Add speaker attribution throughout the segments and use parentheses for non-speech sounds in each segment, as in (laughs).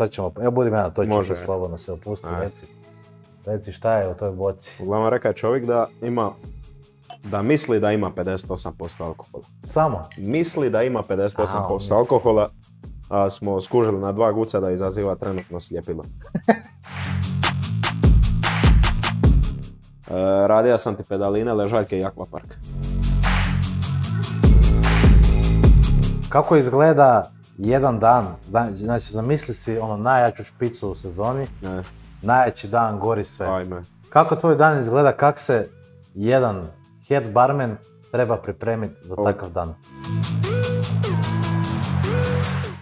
Speaker 1: to ćemo, evo budem ja
Speaker 2: na slobodno
Speaker 1: se opusti, reci. Reci šta je u toj boci.
Speaker 2: Uglavnom reka čovjek da ima da misli da ima 58% alkohola. Samo? Misli da ima 58% alkohola, a smo skužili na dva guca da izaziva trenutno sljepilo. Radija (laughs) e, radio sam ti pedaline, ležaljke i akvapark.
Speaker 1: Kako izgleda jedan dan, znači zamisli si ono najjaču špicu u sezoni, najjači dan gori sve. Ajme. Kako tvoj dan izgleda, kak se jedan head barman treba pripremiti za takav dan?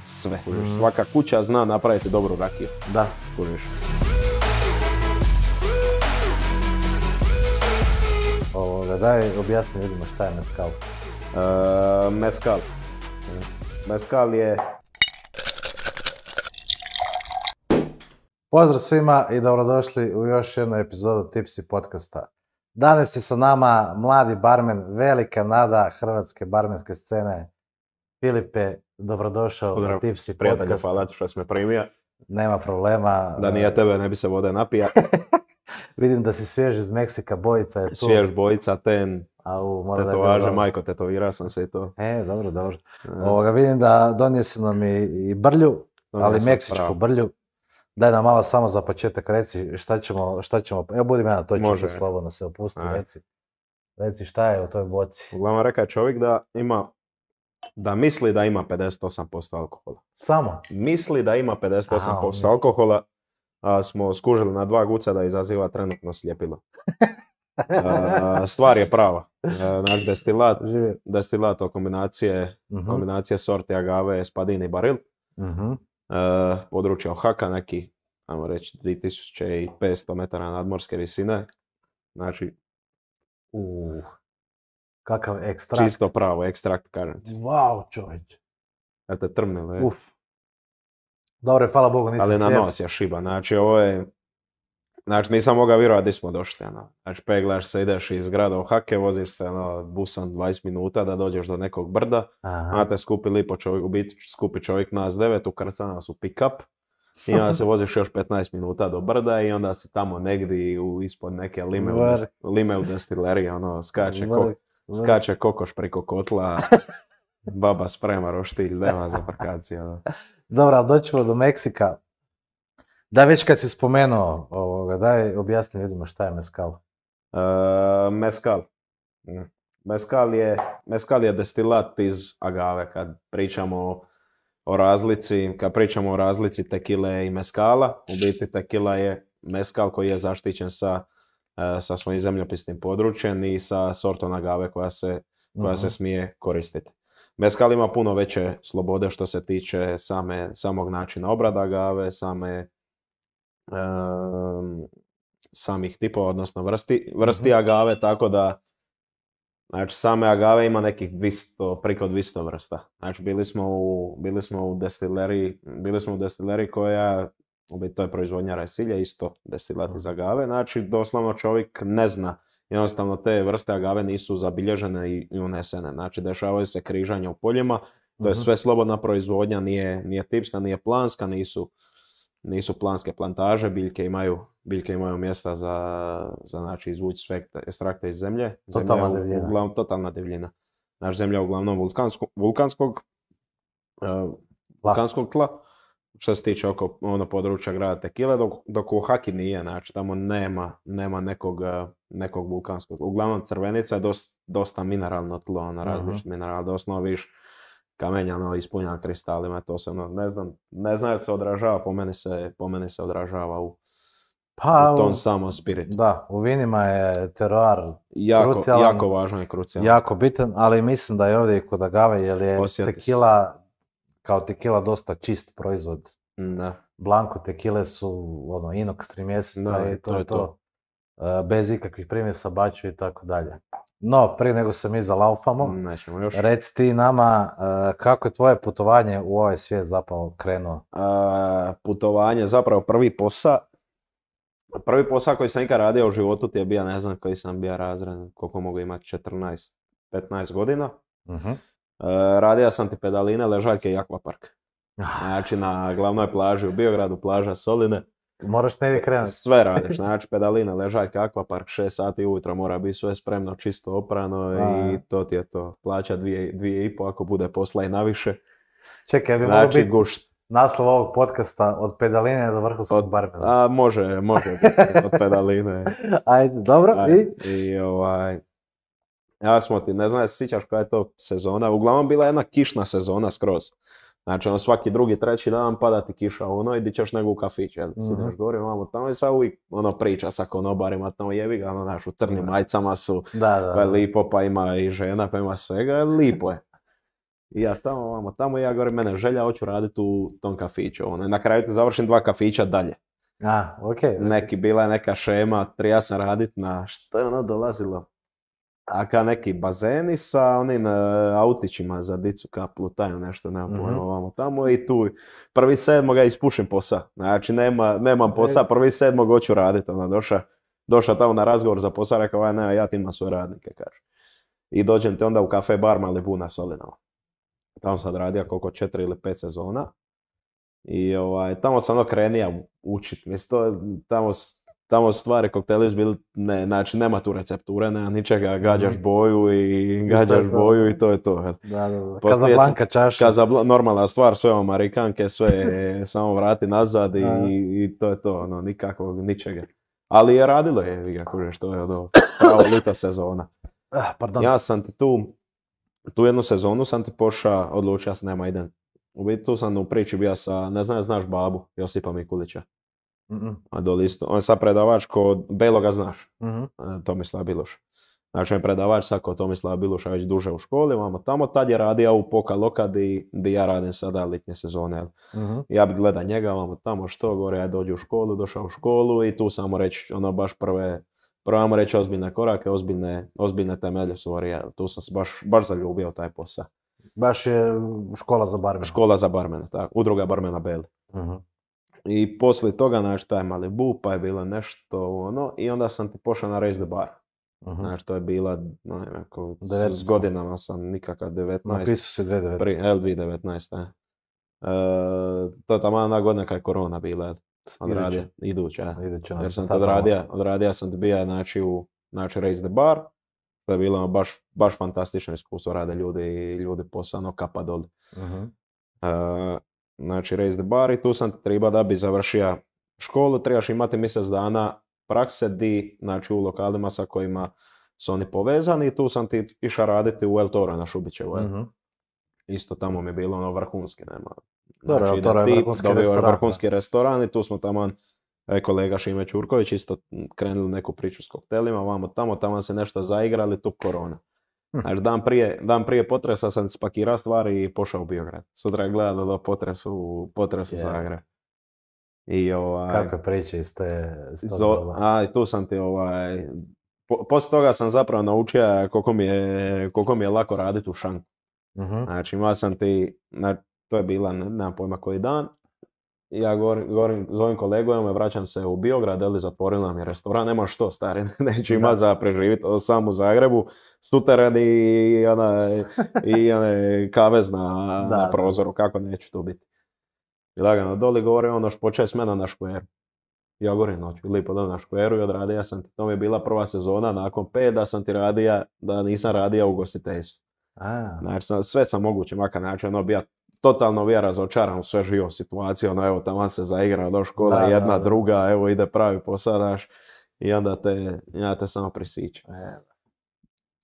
Speaker 2: Sve. Svaka kuća zna napraviti dobru rakiju. Da. Kuriš.
Speaker 1: Ovoga, daj objasni ljudima šta je meskal. E, meskal. Mm. Meskal je... Pozdrav svima i dobrodošli u još jednu epizodu Tipsy podcasta. Danas je sa nama mladi barmen, velika nada hrvatske barmenske
Speaker 2: scene. Filipe, dobrodošao u Tipsi podcast. hvala što si me primio.
Speaker 1: Nema problema. Da nije
Speaker 2: tebe, ne bi se vode napija.
Speaker 1: (laughs) Vidim da si svjež iz
Speaker 2: Meksika, bojica je tu. Svjež bojica, ten, Au, mora Tetovaže, da majko, tetovirao sam se i to.
Speaker 1: E, dobro, dobro. E. Ovoga, vidim da donijesi nam i, i brlju, ali meksičku brlju. Daj nam malo samo za početak reci šta ćemo, šta ćemo, evo budim ja, to ću slobodno se opusti reci. Reci šta je u toj boci.
Speaker 2: Uglavnom reka je čovjek da ima, da misli da ima 58% alkohola. Samo? Misli da ima 58% alkohola, a smo skužili na dva guca da izaziva trenutno sljepilo. (laughs) (laughs) stvar je prava. (laughs) Naš znači, destilat, destilat o kombinacije, uh-huh. kombinacije sorte agave, spadini i baril. Uh-huh. područje Ohaka, neki, ajmo reći, 3500 metara nadmorske visine. Znači, uh,
Speaker 1: kakav ekstrakt. Čisto
Speaker 2: pravo, ekstrakt kažem ti. Wow, čovječ. Ja te trmnilo je. Uf.
Speaker 1: Dobro, hvala Bogu, nisam Ali na nos je
Speaker 2: šiba, znači ovo je Znači nisam mogao vjerovati gdje smo došli. Ono. Znači peglaš se, ideš iz grada u Hake, voziš se ono, busom 20 minuta da dođeš do nekog brda. Aha. A te skupi lipo čovjek, u biti skupi čovjek nas devet, ukrca nas u pick-up. I onda se (laughs) voziš još 15 minuta do brda i onda se tamo negdje u, ispod neke lime u, dest, lime u destileriji ono, skače, ko, skače kokoš preko kotla. (laughs) Baba sprema roštilj, nema za parkaciju. Ono.
Speaker 1: Dobro, ali doćemo do Meksika. Da, već kad si spomenuo ovoga, daj objasni ljudima šta je meskal.
Speaker 2: meskal. Meskal je, meskal je destilat iz agave kad pričamo o razlici, kad pričamo o razlici tekile i meskala, u biti tekila je meskal koji je zaštićen sa, e, sa svojim zemljopisnim područjem i sa sortom agave koja se, koja se mhm. smije koristiti. Meskal ima puno veće slobode što se tiče same, samog načina obrada agave, same samih tipova, odnosno vrsti, vrsti mhm. agave, tako da Znači, same agave ima nekih 200, preko 200 vrsta. Znači, bili smo u, bili smo u destileriji, bili smo u destileriji koja, u biti to je proizvodnja resilja isto destilat mhm. za agave. Znači, doslovno čovjek ne zna. Jednostavno, te vrste agave nisu zabilježene i unesene. Znači, dešavaju se križanja u poljima. To je mhm. sve slobodna proizvodnja, nije, nije tipska, nije planska, nisu nisu planske plantaže, biljke imaju, biljke imaju mjesta za, za znači, izvući sve estrakte iz zemlje. Zemlja totalna divljina. Uglavnom, totalna divljina. Naš znači, zemlja je uglavnom vulkanskog, e, vulkanskog tla, što se tiče oko ono, područja grada Tekile, dok, dok u Haki nije, znači tamo nema, nema nekog, e, nekog vulkanskog tla. Uglavnom crvenica je dosta, dosta mineralno tlo, ono, različit uh-huh. mineral, kamenja no, kristalima, to se ono, ne znam, ne znam se odražava, po meni se, po meni se odražava u, pa, u tom samom spiritu. Da, u vinima je teroar jako, krucijalan, jako važan i krucijalan.
Speaker 1: Jako bitan, ali mislim da je ovdje kod agave, jer je Osjeti tekila, se. kao tekila dosta čist proizvod. Mm, da. Blanko tekile su ono, inox 3 mjeseca i to, je to. E, bez ikakvih primjesa baću i tako dalje. No, prije nego se mi zalaufamo, Nećemo još. reci ti nama
Speaker 2: e, kako je tvoje putovanje u ovaj svijet zapravo krenuo? Putovanje putovanje, zapravo prvi posao, prvi posao koji sam ikad radio u životu ti je bio, ne znam koji sam bio razred, koliko mogu imati, 14, 15 godina. Mhm. E, radio sam ti pedaline, ležaljke i akvapark. (laughs) Znači na glavnoj plaži u Biogradu, plaža Soline. Moraš negdje krenuti. Sve radiš, znači pedalina, ležaljka, akvapark, 6 sati ujutro mora biti sve spremno, čisto oprano i to ti je to. Plaća dvije, i po ako bude posla i naviše. Čekaj, bi znači, biti gušt. naslov ovog podcasta od pedaline do vrhunskog barbena? A može, može biti od pedaline.
Speaker 1: (laughs) Ajde, dobro.
Speaker 2: I? I ovaj, ja smo ti, ne znam, sićaš koja je to sezona. Uglavnom bila jedna kišna sezona skroz. Znači, ono, svaki drugi, treći dan pada ti kiša, ono, i dičeš ćeš nego u kafić, jel? Mm-hmm. Sideš tamo i e, sad uvijek, ono, priča sa konobarima tamo jebi ga, ono, znaš, u crnim majicama su, da, pa je lipo, pa ima i žena, pa ima svega, je, lipo je. I ja tamo, tamo, i ja govorim, mene želja, hoću raditi u tom kafiću, ono, i na kraju tu završim dva kafića dalje. A, okej. Neki, bila je neka šema, trija sam radit na, što je ono dolazilo, a ka neki bazeni sa onim e, autićima za dicu ka plutaju nešto, nema mhm. ovamo tamo i tu prvi sedmog ga ispušim posa. Znači nemam e. posa, prvi sedmog hoću raditi. Ona došao doša tamo na razgovor za posa, rekao, aj ne, ja ti imam svoje radnike, kaže. I dođem te onda u kafe bar bu, na Solinama. Tamo sam radio koliko četiri ili pet sezona. I ovaj, tamo sam ono krenija učit. Mislim, to, tamo tamo su stvari kokteli izbili, ne, znači nema tu recepture, nema ničega, gađaš mhm. boju i gađaš boju i to je to. Da, da, da. Kazablanka čaša. Kazabla, normalna stvar, sve marikanke sve (laughs) samo vrati nazad i, i, to je to, ono, nikakvog, ničega. Ali je radilo je, vi ga kužeš, to je od pravo (coughs) luta sezona. Ah, pardon. Ja sam ti tu, tu jednu sezonu sam ti poša odlučio ja nema idem. U biti tu sam u priči bio sa, ne znam, znaš babu Josipa Mikulića mm A On je sad predavač kod Beloga znaš. Mm-hmm. E, Tomislav Biloš. Znači on je predavač sad ko Tomislav Biloša već duže u školi, vamo tamo. Tad je radio u Poka Loka di, di ja radim sada litnje sezone. Mm-hmm. Ja bi gleda njega, vamo tamo što, gore ja dođu u školu, došao u školu i tu samo reći ono baš prve vam reći ozbiljne korake, ozbiljne, ozbiljne temelje stvari. Tu sam se baš, baš zaljubio taj posao. Baš je škola za barmena. Škola za barmena, tako. Udruga barmena bel. Mm-hmm. I poslije toga, znaš, taj Malibu, pa je bilo nešto ono, i onda sam ti pošao na Raise the Bar. Uh-huh. Znaš, to je bila, no, nekako, s godinama sam nikakav 19. Napisao se 2019. Pri, L2019, ne. E. e, to je tamo jedna godina kad je korona bila, odradio, iduća, e. iduća jer sam tad odradio, odradio sam ti bio, znači, u, znači, Raise the Bar, to je bilo ono baš, baš fantastično iskustvo, rade ljudi, i ljudi posao, ono, kapa doli. Uh-huh. Mhm. uh huh E, znači raise the bar i tu sam treba da bi završio školu, trebaš imati mjesec dana prakse di, znači u lokalima sa kojima su oni povezani i tu sam ti išao raditi u El Toro na Šubićevu. Mhm. Isto tamo mi je bilo ono vrhunski, nema. Znači, ti vrhunski restoran. vrhunski restoran i tu smo tamo e, kolega Šime Ćurković isto krenuli neku priču s koktelima, vamo tamo, tamo se nešto zaigrali, tu korona. (laughs) Znači, dan prije, dan prije potresa sam spakirao stvari i pošao u Biograd. Sutra je gledao do potresu, u potresu yeah. Zagreb. I ovaj... Kako priče iz te... a, tu sam ti ovaj... Po, poslije toga sam zapravo naučio koliko mi je, koliko mi je lako raditi u šanku. Uh-huh. Znači imao sam ti, na, to je bila, nemam pojma koji dan, ja govorim, govorim, zovem kolegu, me vraćam se u Biograd, ali zatvorili nam je restoran, nema što stari, (laughs) neću ima za preživiti, sam u Zagrebu, Sutar i ona, i kavez na, prozoru, kako neću tu biti. I lagano doli govori, ono što s smena na škveru. Ja govorim, noću lipo da na škveru i odradija sam ti, to mi je bila prva sezona, nakon pet da sam ti radija, da nisam radija u gostiteljstvu. Znači, sve sam moguće, makar način, ono, bija totalno bio razočaran u sve živo situacije, ono evo tamo se zaigra do škola, jedna, druga, evo ide pravi posadaš i onda te, ja te samo prisiću. E,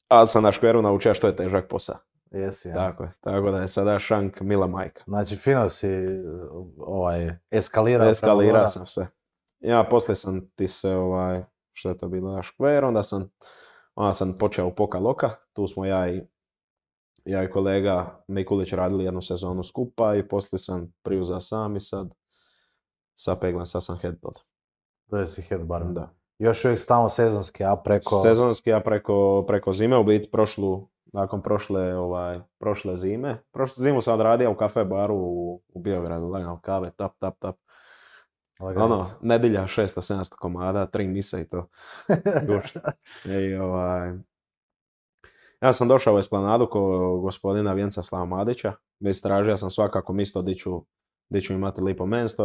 Speaker 2: Ali sam na škveru naučio što je težak posao. Jesi, ja. Tako, tako da je sada šank mila majka. Znači fino si ovaj, eskalirao. Eskalirao sam sve. Ja poslije sam ti se, ovaj, što je to bilo, na škver, onda sam, onda sam počeo u Poka Loka, tu smo ja i ja i kolega Mikulić radili jednu sezonu skupa i poslije sam priuzao sam i sad sa peglan, sad sam headbuilder. To je si bar. Da.
Speaker 1: Još uvijek stalno sezonski, a preko...
Speaker 2: Sezonski, a preko, preko zime, u biti prošlu, nakon prošle, ovaj, prošle zime. Prošlu zimu sam radio u kafe baru u, u Biogradu, lagano kave, tap, tap, tap. Ono, nedilja 600-700 komada, tri mise i to. (laughs) I ovaj, ja sam došao u Esplanadu kod gospodina Vjenca Madića Istražio sam svakako misto gdje ću, ću imati lipo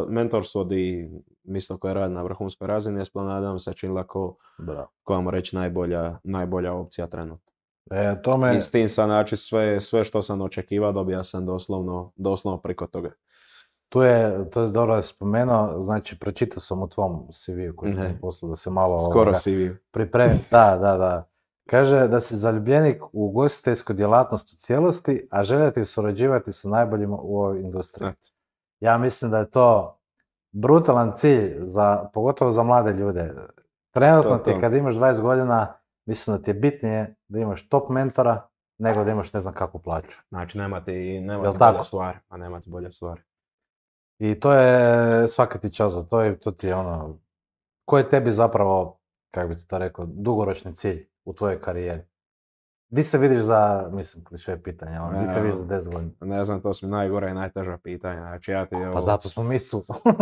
Speaker 2: mentorstvo, di mjesto koje radi na vrhunskoj razini. Esplanada se činila ko, ko reći, najbolja, najbolja opcija trenutno. E, I s tim sam, znači, sve, sve što sam očekivao dobija sam doslovno, doslovno preko toga. Tu je, to je dobro spomenuo,
Speaker 1: znači pročitao sam u tvom CV-u koji sam da se malo Skoro CV. Da, da, da. Kaže da si zaljubljenik u ugostiteljsku djelatnost u cijelosti, a želite surađivati sa najboljima u ovoj industriji. Ja mislim da je to brutalan cilj, za, pogotovo za mlade ljude. Trenutno ti je ti kad imaš 20 godina, mislim da ti je bitnije da imaš top mentora nego da imaš ne znam kakvu plaću.
Speaker 2: Znači nemate i nemate bolje stvari. a nema bolje stvari.
Speaker 1: I to je svaka ti čast za to i to ti je ono, koji je tebi zapravo, kako bi ti to rekao, dugoročni cilj? u tvojoj karijeri? Di se vidiš da mislim, kliše pitanje, ali ne, se vidiš za 10
Speaker 2: godina? Ne znam, to su mi najgore i najteža pitanja. Znači, ja ti je... Pa zato smo mi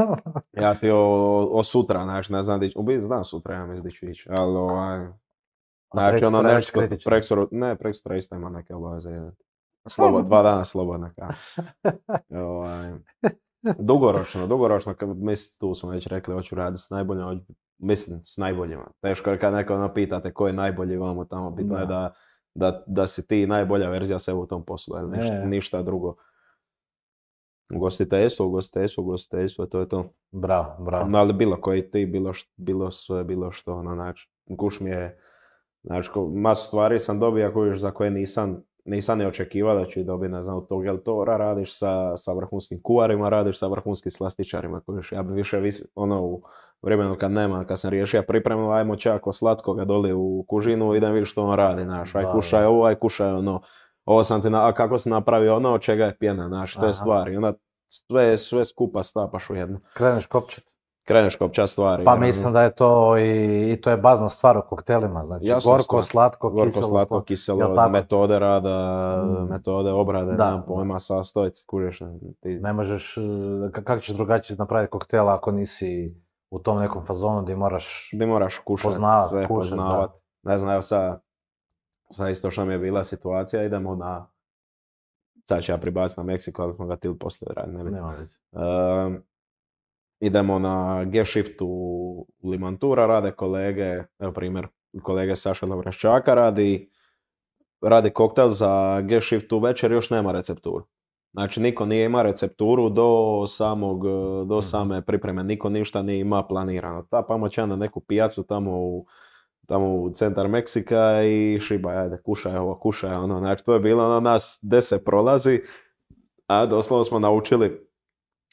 Speaker 2: (laughs) ja ti o, o sutra, znači, ne znam, di, u biti znam sutra, ja mislim di ću ići, ali ovaj... Znači, ono nešto, preksoru, ne, preksutra isto ima neke obaveze. Slobo, (laughs) dva dana slobodna kao. Ovaj, dugoročno, dugoročno, kad, mislim, tu smo već rekli, hoću raditi s najboljim, mislim, s najboljima. Teško je kad neko napitate, ono pitate ko je najbolji vamo tamo, bitno da. je da, da, si ti najbolja verzija sebe u tom poslu, ili ništa, e, e. ništa drugo. Ugostiteljstvo, ugostiteljstvo, ugostiteljstvo, to je to. Bravo, bravo. No, ali bilo koji ti, bilo, bilo sve, bilo što, ono, znači, kuš mi je, znači, masu stvari sam dobio, ako još za koje nisam nisam ne očekivao da ću dobiti, ne znam, od tog radiš sa, sa vrhunskim kuvarima, radiš sa vrhunskim slastičarima. Kojiš. Ja bi više, ono, u vremenu kad nema, kad sam riješio pripremu, ajmo čako slatkoga doli u kužinu, idem vidjeti što on radi, naš. aj kušaj ovo, aj kušaj ono, ovo sam ti, na, a kako si napravio ono, od čega je pjena, znaš, to je stvari. Onda sve, sve skupa stapaš u jedno. Kreneš kopčet? kreneš opća stvari. Pa mislim
Speaker 1: da je to i, to je bazna stvar u koktelima, znači gorko, slatko, gorko, kiselo, slatko, kiselo,
Speaker 2: metode rada, mm. metode obrade, da. nemam pojma, sastojci, kuriješ. Ti... Ne možeš, e, kako ćeš drugačije napraviti koktela ako nisi u tom nekom fazonu gdje moraš, gdje moraš kušati, sve Ne znam, evo sad, sad isto što mi je bila situacija, idemo na, sad ću ja pribaciti na Meksiko, ali smo ga til poslije raditi, ne idemo na G-shift u Limantura, rade kolege, evo primjer, kolege Saša Lovraščaka radi, radi koktel za G-shift u večer, još nema recepturu. Znači, niko nije ima recepturu do, samog, e, do mhm. same pripreme. Niko ništa nije ima planirano. Ta pamoća na neku pijacu tamo u, tamo u centar Meksika i šiba, ajde, kušaj ovo, kušaj ono. Znači, to je bilo ono, nas deset prolazi, a doslovno smo naučili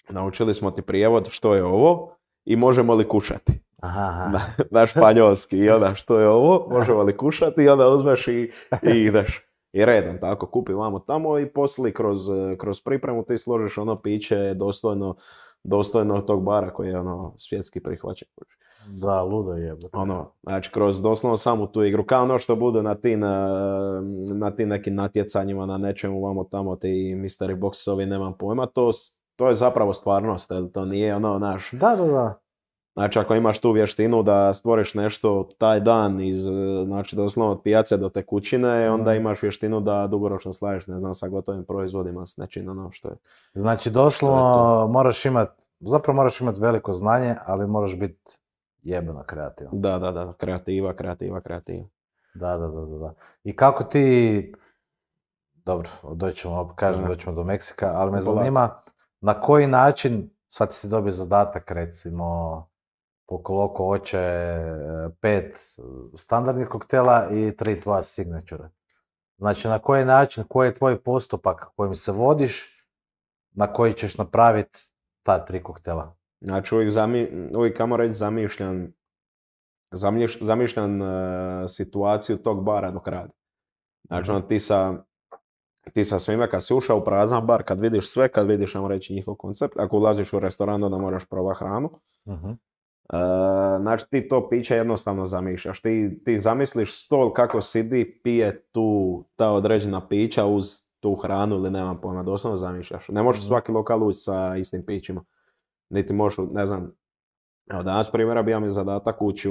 Speaker 2: naučili smo ti prijevod što je ovo i možemo li kušati. Aha. Na, španjolski i onda što je ovo, možemo li kušati i onda uzmeš i, i (laughs) ideš. I redom tako, kupi vamo tamo i posli kroz, kroz pripremu ti složiš ono piće dostojno, dostojno tog bara koji je ono svjetski prihvaćen. Da, ludo je. Ono, znači, kroz doslovno samu tu igru, kao ono što bude na tim, eh, na nekim natjecanjima, na nečemu, vamo tamo, ti mystery boxovi, nemam pojma, to to je zapravo stvarnost, to nije ono naš... Da, da, da. Znači, ako imaš tu vještinu da stvoriš nešto taj dan iz, e, znači, doslovno od pijace do tekućine, onda imaš vještinu da dugoročno slaviš, ne znam, sa gotovim proizvodima, s nečim ono što je. Znači, doslovno moraš imat, zapravo moraš imat veliko
Speaker 1: znanje, ali moraš biti jebeno kreativan.
Speaker 2: Da, da, da, kreativa, kreativa, kreativa.
Speaker 1: Da, da, da, da. I kako ti, dobro, doćemo, kažem, ćemo do Meksika, ali me zanima, na koji način, sad si dobio zadatak recimo, po koliko hoće eh, pet eh, standardnih koktela i tri tvoja signature. Znači na koji način, koji je tvoj postupak kojim se
Speaker 2: vodiš, na koji ćeš napraviti ta tri koktela. Znači uvijek, zami, uvijek kamo reći zamišljam, eh, situaciju tog bara dok radi. Znači mhm. on, ti sa ti sa svime kad si ušao u prazan bar, kad vidiš sve, kad vidiš, reći, njihov koncept, ako ulaziš u restoran, onda moraš proba hranu. znači ti to piće jednostavno zamišljaš. Ti, zamisliš stol kako sidi, pije tu ta određena pića uz tu hranu ili nemam pojma, doslovno zamišljaš. Ne možeš mhm. svaki lokal ući sa istim pićima. Niti možeš, ne znam, evo danas primjera bio mi zadatak ući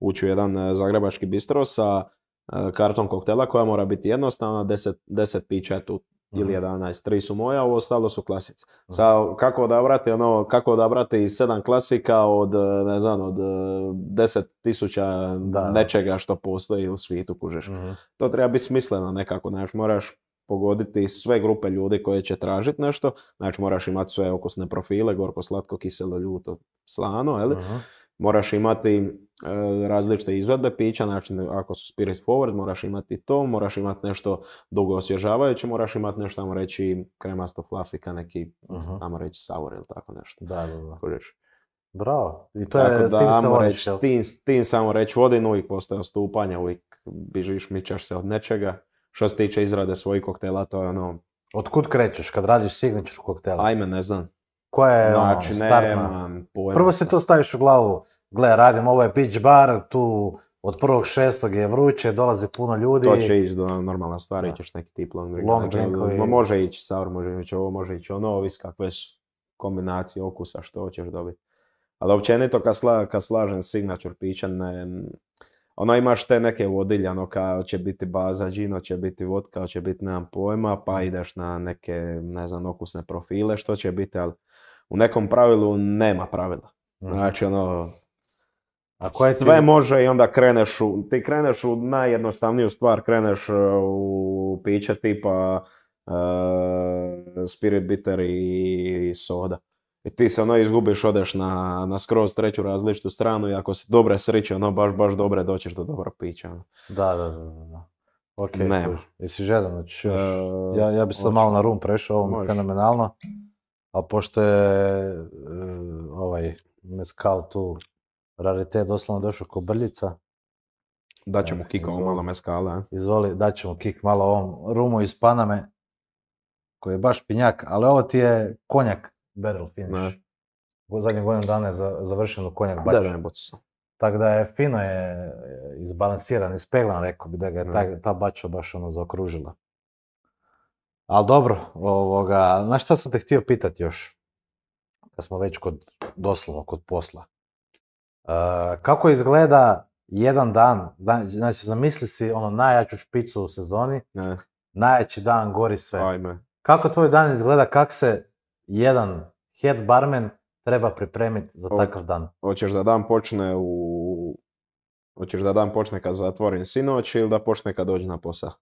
Speaker 2: ući u jedan e, zagrebački bistro sa E, karton koktela koja mora biti jednostavna, 10, 10 pića tu ili 11, mhm. tri su moja, ovo ostalo su klasice. Mhm. Sa, kako odabrati ono, kako odabrati sedam klasika od, e, ne znam, od e, deset tisuća nečega što postoji u svijetu, kužeš. Mhm. To treba biti smisleno nekako, znači moraš pogoditi sve grupe ljudi koje će tražiti nešto, znači moraš imati sve okusne profile, gorko, slatko, kiselo, ljuto, slano, Moraš imati E, različite izvedbe pića, znači ako su spirit forward moraš imati to, moraš imati nešto dugo osvježavajuće, moraš imati nešto, tamo reći kremasto flafika, neki, uh tamo reći sour ili tako nešto. Da, da, da. Bravo. I to tako je da, tim samo reći, tim, tim samo reći vodin, uvijek postoje ostupanja, uvijek bižiš, mičeš se od nečega. Što se tiče izrade svojih koktela, to je ono... Otkud krećeš kad radiš signature koktela? Ajme, ne znam. Koja je znači, ono, startna? Prvo
Speaker 1: se to staviš u glavu gle, radim, ovo ovaj je pitch bar, tu od prvog šestog je vruće, dolazi puno ljudi. To će ići do normalna stvari, ićeš neki tip long drink. Može
Speaker 2: ići sour, može ići ovo, može ići ono, ovis kakve su kombinacije okusa što hoćeš dobiti. Ali općenito kad, sla, kad slažem signature pića, ono imaš te neke vodiljano, kao će biti baza džino, će biti vodka, će biti nemam pojma, pa mm. ideš na neke, ne znam, okusne profile, što će biti, ali u nekom pravilu nema pravila. Mm. Znači, ono, ako je sve može i onda kreneš u, ti kreneš u najjednostavniju stvar, kreneš e, u piće tipa e, spirit bitter i soda. I ti se ono izgubiš, odeš na, na skroz treću različitu stranu i ako si dobre sreće, ono baš, baš dobre, doćeš do dobro pića. Ono.
Speaker 1: Da, da, da, da. Ok, ne. Jesi žedan, znači još, e, ja, ja bi sad malo na rum prešao, ovo je fenomenalno. A pošto je uh, ovaj mezcal tu raritet doslovno došao ko brljica. Daćemo mu kik ovo malo meskala. Izvoli, Izvoli, daćemo kik malo ovom rumu iz Paname, koji je baš pinjak, ali ovo ti je konjak barrel finish. U zadnjih godinu dana je završeno konjak bač. Tako da je fino je izbalansiran, ispeglan, rekao bi da ga je ta, ta bača baš ono zaokružila. Ali dobro, ovoga, znaš šta sam te htio pitati još? Da smo već kod, doslovno kod posla. Eh, kako izgleda jedan dan, znači zamisli si ono najjaču špicu u sezoni, najjači dan, gori sve. Ajme. Kako tvoj dan izgleda, kak se jedan head barman treba pripremiti za takav
Speaker 2: dan? Hoćeš da dan počne u... Hoćeš da dan počne kad zatvorim sinoć ili da počne kad dođe na posao?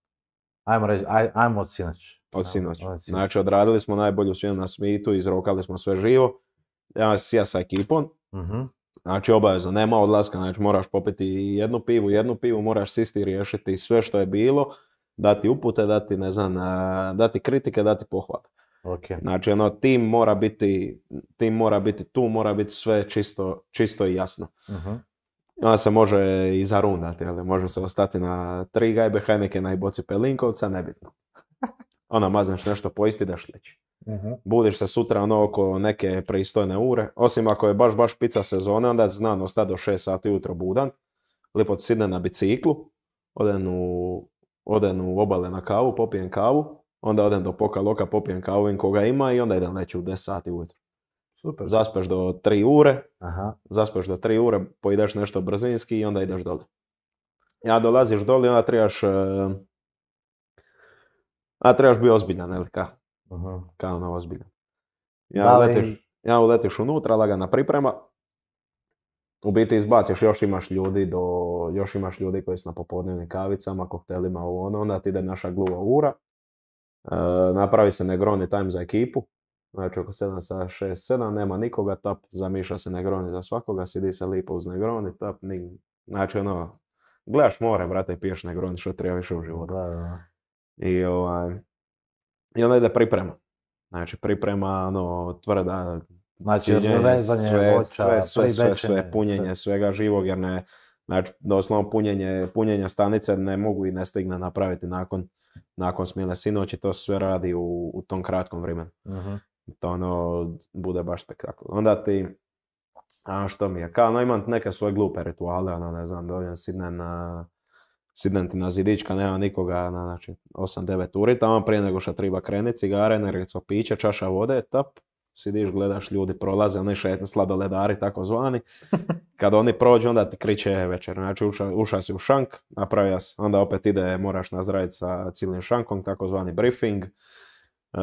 Speaker 2: Ajmo reći, ajmo od sinoć. Od sinoć. Znači, odradili smo najbolju svijetu na smitu, izrokali smo sve živo. Ja, ja sa ekipom. Mhm. Znači obavezno, nema odlaska, znači moraš popiti jednu pivu, jednu pivu, moraš sisti riješiti sve što je bilo, dati upute, dati, ne znam, dati kritike, dati pohvale. Okay. Znači, ono, tim mora biti, tim mora biti tu, mora biti sve čisto, čisto i jasno. uh se može i zarundati, ali može se ostati na tri gajbe na i boci Pelinkovca, nebitno. (laughs) Onda mazneš nešto poisti, daš leći. Mhm. Budiš se sutra ono oko neke pristojne ure, osim ako je baš, baš pica sezone, onda znam sta do 6 sati ujutro budan, lipo sidne na biciklu, odem u, u obale na kavu, popijem kavu, onda odem do poka loka, popijem kavu, in koga ima i onda idem leći u 10 sati ujutro. Super. Zaspeš do 3 ure, Aha. zaspeš do 3 ure, pojedeš nešto brzinski i onda ideš dole. Ja dolaziš dole i onda trebaš e, a trebaš biti ozbiljan, ili ka? Aha. Kao ono ozbiljan. Ja, da uletiš, ja uletiš unutra, lagana priprema. U biti izbaciš, još imaš ljudi do, još imaš ljudi koji su na popodnevnim kavicama, koktelima, u ono, onda ti ide naša gluva ura. E, napravi se negroni time za ekipu. Znači oko 7 sa 6, 7, nema nikoga, tap, zamiša se negroni za svakoga, sidi se lipo uz negroni, tap, ni... Znači ono, gledaš more, brate, piješ negroni, što treba više u životu. da. I, ovaj, i onda ide priprema. Znači priprema, ono, tvrda, znači, sve, sve, sve, sve, punjenje svega živog, jer ne, znači, doslovno punjenje, punjenje stanice ne mogu i ne stigne napraviti nakon, nakon smjene sinoć i to sve radi u, u tom kratkom vremenu. uh To ono, bude baš spektakl. Onda ti, a što mi je, kao, no imam neke svoje glupe rituale, ono, ne znam, dođem sidne na ti na zidička, nema nikoga, na, znači 8-9 uri, tamo prije nego što treba krenuti, cigare, energetsko piće, čaša vode, tap, sidiš, gledaš, ljudi prolaze, oni šetni sladoledari, tako zvani. (laughs) Kad oni prođu, onda ti kriče e, večer. Znači, uša, si u šank, napravio si, onda opet ide, moraš nazdraviti sa ciljnim šankom, tako zvani briefing. E,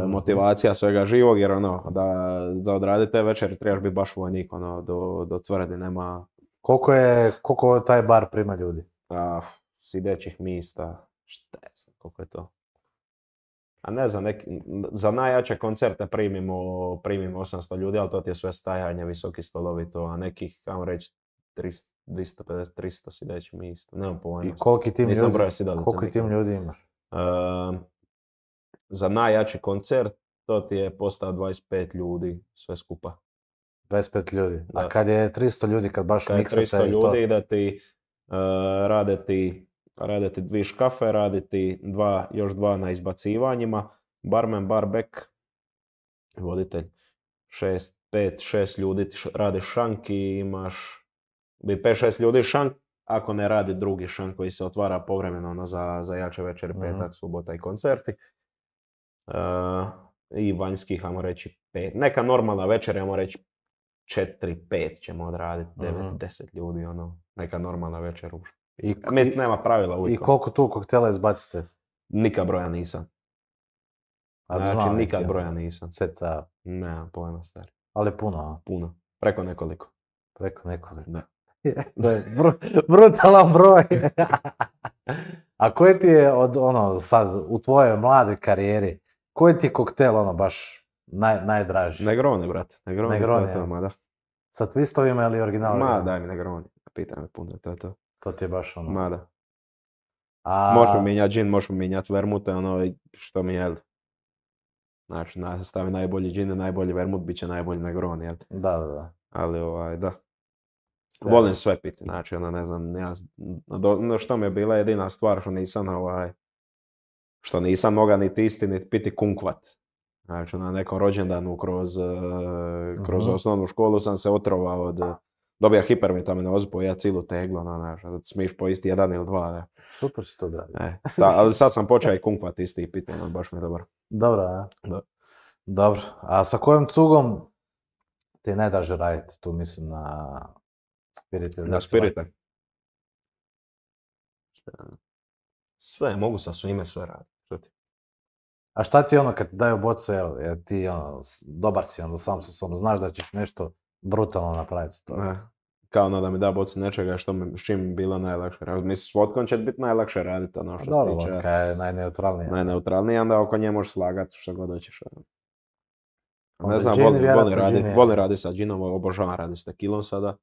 Speaker 2: mhm. motivacija svega živog, jer ono, da, da odradite večer trebaš biti baš vojnik, ono, do, do tvrdi, nema, koliko je, koliko taj bar prima ljudi? A, pa, sidećih mista, šta je znam, koliko je to? A ne znam, neki, za najjače koncerte primimo, primimo 800 ljudi, ali to ti je sve stajanje, visoki stolovi to, a nekih, kao reći, 300, 250, 300 sidećih mista, nemam pojma. I koliki tim, Nisam ljudi, tim ljudi imaš? Uh, za najjači koncert to ti je postao 25 ljudi, sve skupa. 25
Speaker 1: ljudi. A kad je 300 ljudi, kad baš kad miksate... 300 ljudi to...
Speaker 2: da ti uh, rade ti, ti dvi škafe, radi ti dva, još dva na izbacivanjima, Barman, barbek, voditelj, šest, pet, šest ljudi radi šank imaš bi 5-6 ljudi šank, ako ne radi drugi šank koji se otvara povremeno ono, za, za jače večer, mm-hmm. petak, subota i koncerti. Uh, I vanjskih, ajmo reći, pet. Neka normalna večer, ajmo reći, četiri, pet ćemo odraditi, devet, uh deset ljudi, ono, neka normalna večer u I, Mislim, nema pravila uvijek. I koliko tu koktela izbacite? Nikad broja nisam.
Speaker 1: A znači, nikad
Speaker 2: broja nisam. Seca. Ne, pojma stari. Ali puno, a? Puno. Preko nekoliko. Preko nekoliko. Da.
Speaker 1: da (laughs) je brutalan broj. (laughs) a koji ti je od ono sad u tvojoj mladoj karijeri, koji ti je koktel ono baš Naj, najdraži. Negroni, brate. Negroni, to je to, mada. Sa twistovima ili originalima? Ma,
Speaker 2: daj mi Negroni. Pitaj me puno, to je to. To ti je baš ono. Mada. A... Možemo mijenjati džin, možemo mijenjati vermute, ono što mi je. Znači, na, stavi najbolji džin, najbolji vermut, bit će najbolji Negroni, jel? Da, da, da. Ali ovaj, da. Volim sve piti, znači, ono, ne znam, ja, no, što mi je bila jedina stvar što nisam, ovaj, što nisam mogao niti isti, niti piti kunkvat. Znači, na nekom rođendanu kroz, e, kroz mhm. osnovnu školu sam se otrovao od... Dobija hipervitaminozu, poja cilu teglu, znači, ono, znaš, smiješ isti jedan ili dva, ne.
Speaker 1: Super si to da. E, da, ali
Speaker 2: sad sam počeo i kunkvat isti i piti, ono, baš mi je dobro. Dobro, a? Da. Dobro. A sa kojom cugom ti ne daže raditi? Tu mislim na spirite. Na spirite. Sve, mogu sa svime sve raditi. A šta ti
Speaker 1: ono kad ti daju bocu, evo, jer ti ono, dobar si onda sam sa sobom, znaš da ćeš nešto
Speaker 2: brutalno napraviti. To. Ne. Kao ono da mi da bocu nečega što mi, s čim bilo najlakše raditi. Mislim, s vodkom će biti najlakše raditi ono pa što Dobro, se tiče. je najneutralnija. Najneutralnija, onda oko nje možeš slagati što god hoćeš. Ono. ne znam, voli raditi radi, voli ono. sa džinom, obožavam radi s tekilom sada.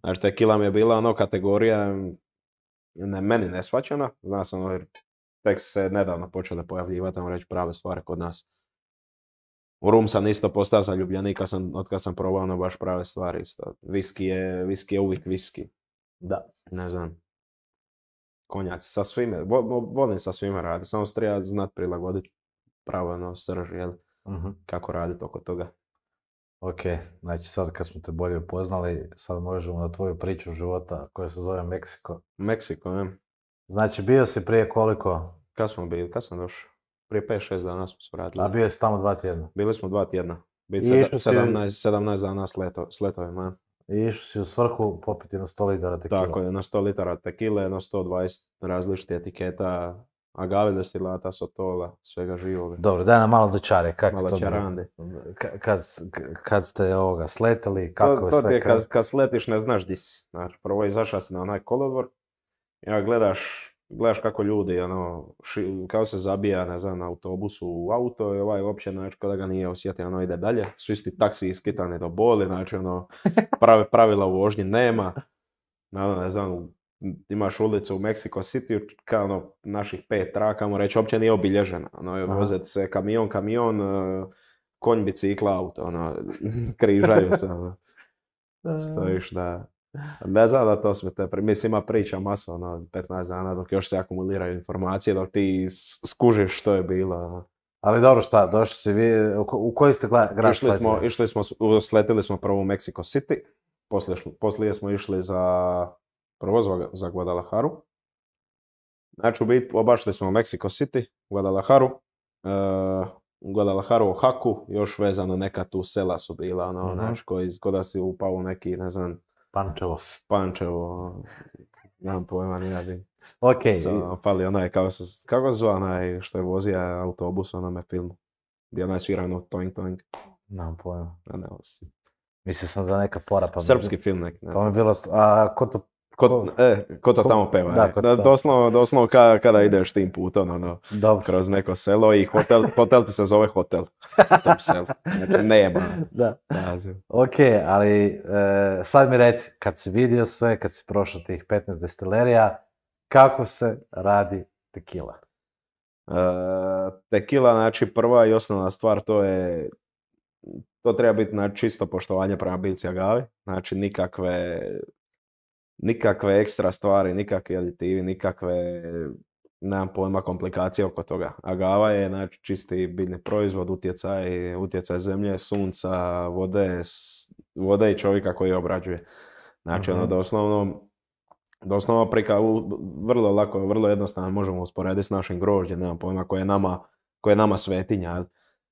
Speaker 2: Znači, tekila mi je bila ono kategorija ne, meni zna sam ono, tek se nedavno počele pojavljivati, vam reći prave stvari kod nas. U rum sam isto postao zaljubljenik sam, od kad sam probao ono baš prave stvari isto. Viski je, viski je uvijek viski. Da. Ne znam. Konjac, sa svime, volim sa svime radi. samo se treba znat prilagoditi pravo ono srž, jel? Mhm. Kako raditi oko toga.
Speaker 1: Ok, znači sad kad smo te bolje upoznali, sad možemo na tvoju priču života koja se zove Meksiko.
Speaker 2: Meksiko, Znači bio si prije koliko? Kad smo bili, kad sam došao? Prije 5-6 dana smo se vratili. A bio si tamo dva tjedna? Bili smo dva tjedna. Biti si... 17, 17 dana s, leto, s letovima. I išli si u svrhu popiti na 100 litara tekile. Tako je, na 100 litara tekile, na 120 različitih etiketa, agave destilata, sotola, svega živoga. Dobro, daj
Speaker 1: nam malo dočare. Kako malo to čarande. kad, kad ste ovoga sleteli, kako to, je to sve? To je kad,
Speaker 2: kad sletiš ne znaš gdje si. Znači, prvo izašao si na onaj kolodvor, ja gledaš, gledaš kako ljudi, ono, ši, kao se zabija, ne na autobusu u auto i ovaj uopće, znači, kada ga nije osjetio, ono, ide dalje. Svi su ti taksi iskitani do boli, znači, ono, (laughs) prave pravila u vožnji nema. Naravno, ne znam, imaš ulicu u Mexico City, kao ono, naših pet traka, mu reći, uopće nije obilježena. Ono, voze se kamion, kamion, e, konj, bicikla, auto, ono, (laughs) križaju se, ono. (laughs) da... Ne znam da to smete. Mislim, ima priča ono 15 dana dok još se akumuliraju informacije, dok ti skužiš što je bilo. Ono. Ali dobro, šta, došli si vi, u koji ste grad išli smo, išli smo, sletili smo prvo u Mexico City, poslije, smo išli za, prvo za, za Guadalajara. Znači, obašli smo u Mexico City, Guadalajara, uh, u Guadalajara u Haku, još vezano neka tu sela su bila, ono, znači, koji, ko da si upao u neki, ne znam, Pančevo. Pančevo, nemam pojma, ni bi. Ok. pali onaj, kako se, kako zva onaj što je vozio autobus u onome filmu? Gdje onaj svira ono toing toing. Nemam pojma. Ja ne, osim. Mislio sam da neka pora pa... Srpski film nek, ne. Pa mi bilo, a ko to E, ko, to tamo peva? Da, Doslovno, doslovno ka, kada ideš tim putom, ono, Dobro. kroz neko selo i hotel, (laughs) hotel ti se zove hotel. Tom selu. Znači, nema da. Ok, ali e,
Speaker 1: sad mi reci, kad si vidio sve, kad si prošao tih 15 destilerija, kako se radi
Speaker 2: tekila? E, tekila, znači, prva i osnovna stvar, to je to treba biti na znači, čisto poštovanje prema bilci nači znači nikakve nikakve ekstra stvari, nikakvi aditivi, nikakve, nemam pojma, komplikacije oko toga. Agava je znači, čisti biljni proizvod, utjecaj, utjecaj zemlje, sunca, vode, vode i čovjeka koji je obrađuje. Znači, ono, mhm. doslovno, doslovno prika, vrlo lako, vrlo jednostavno možemo usporediti s našim grožđem, nemam pojma, koje je nama, koje je nama svetinja.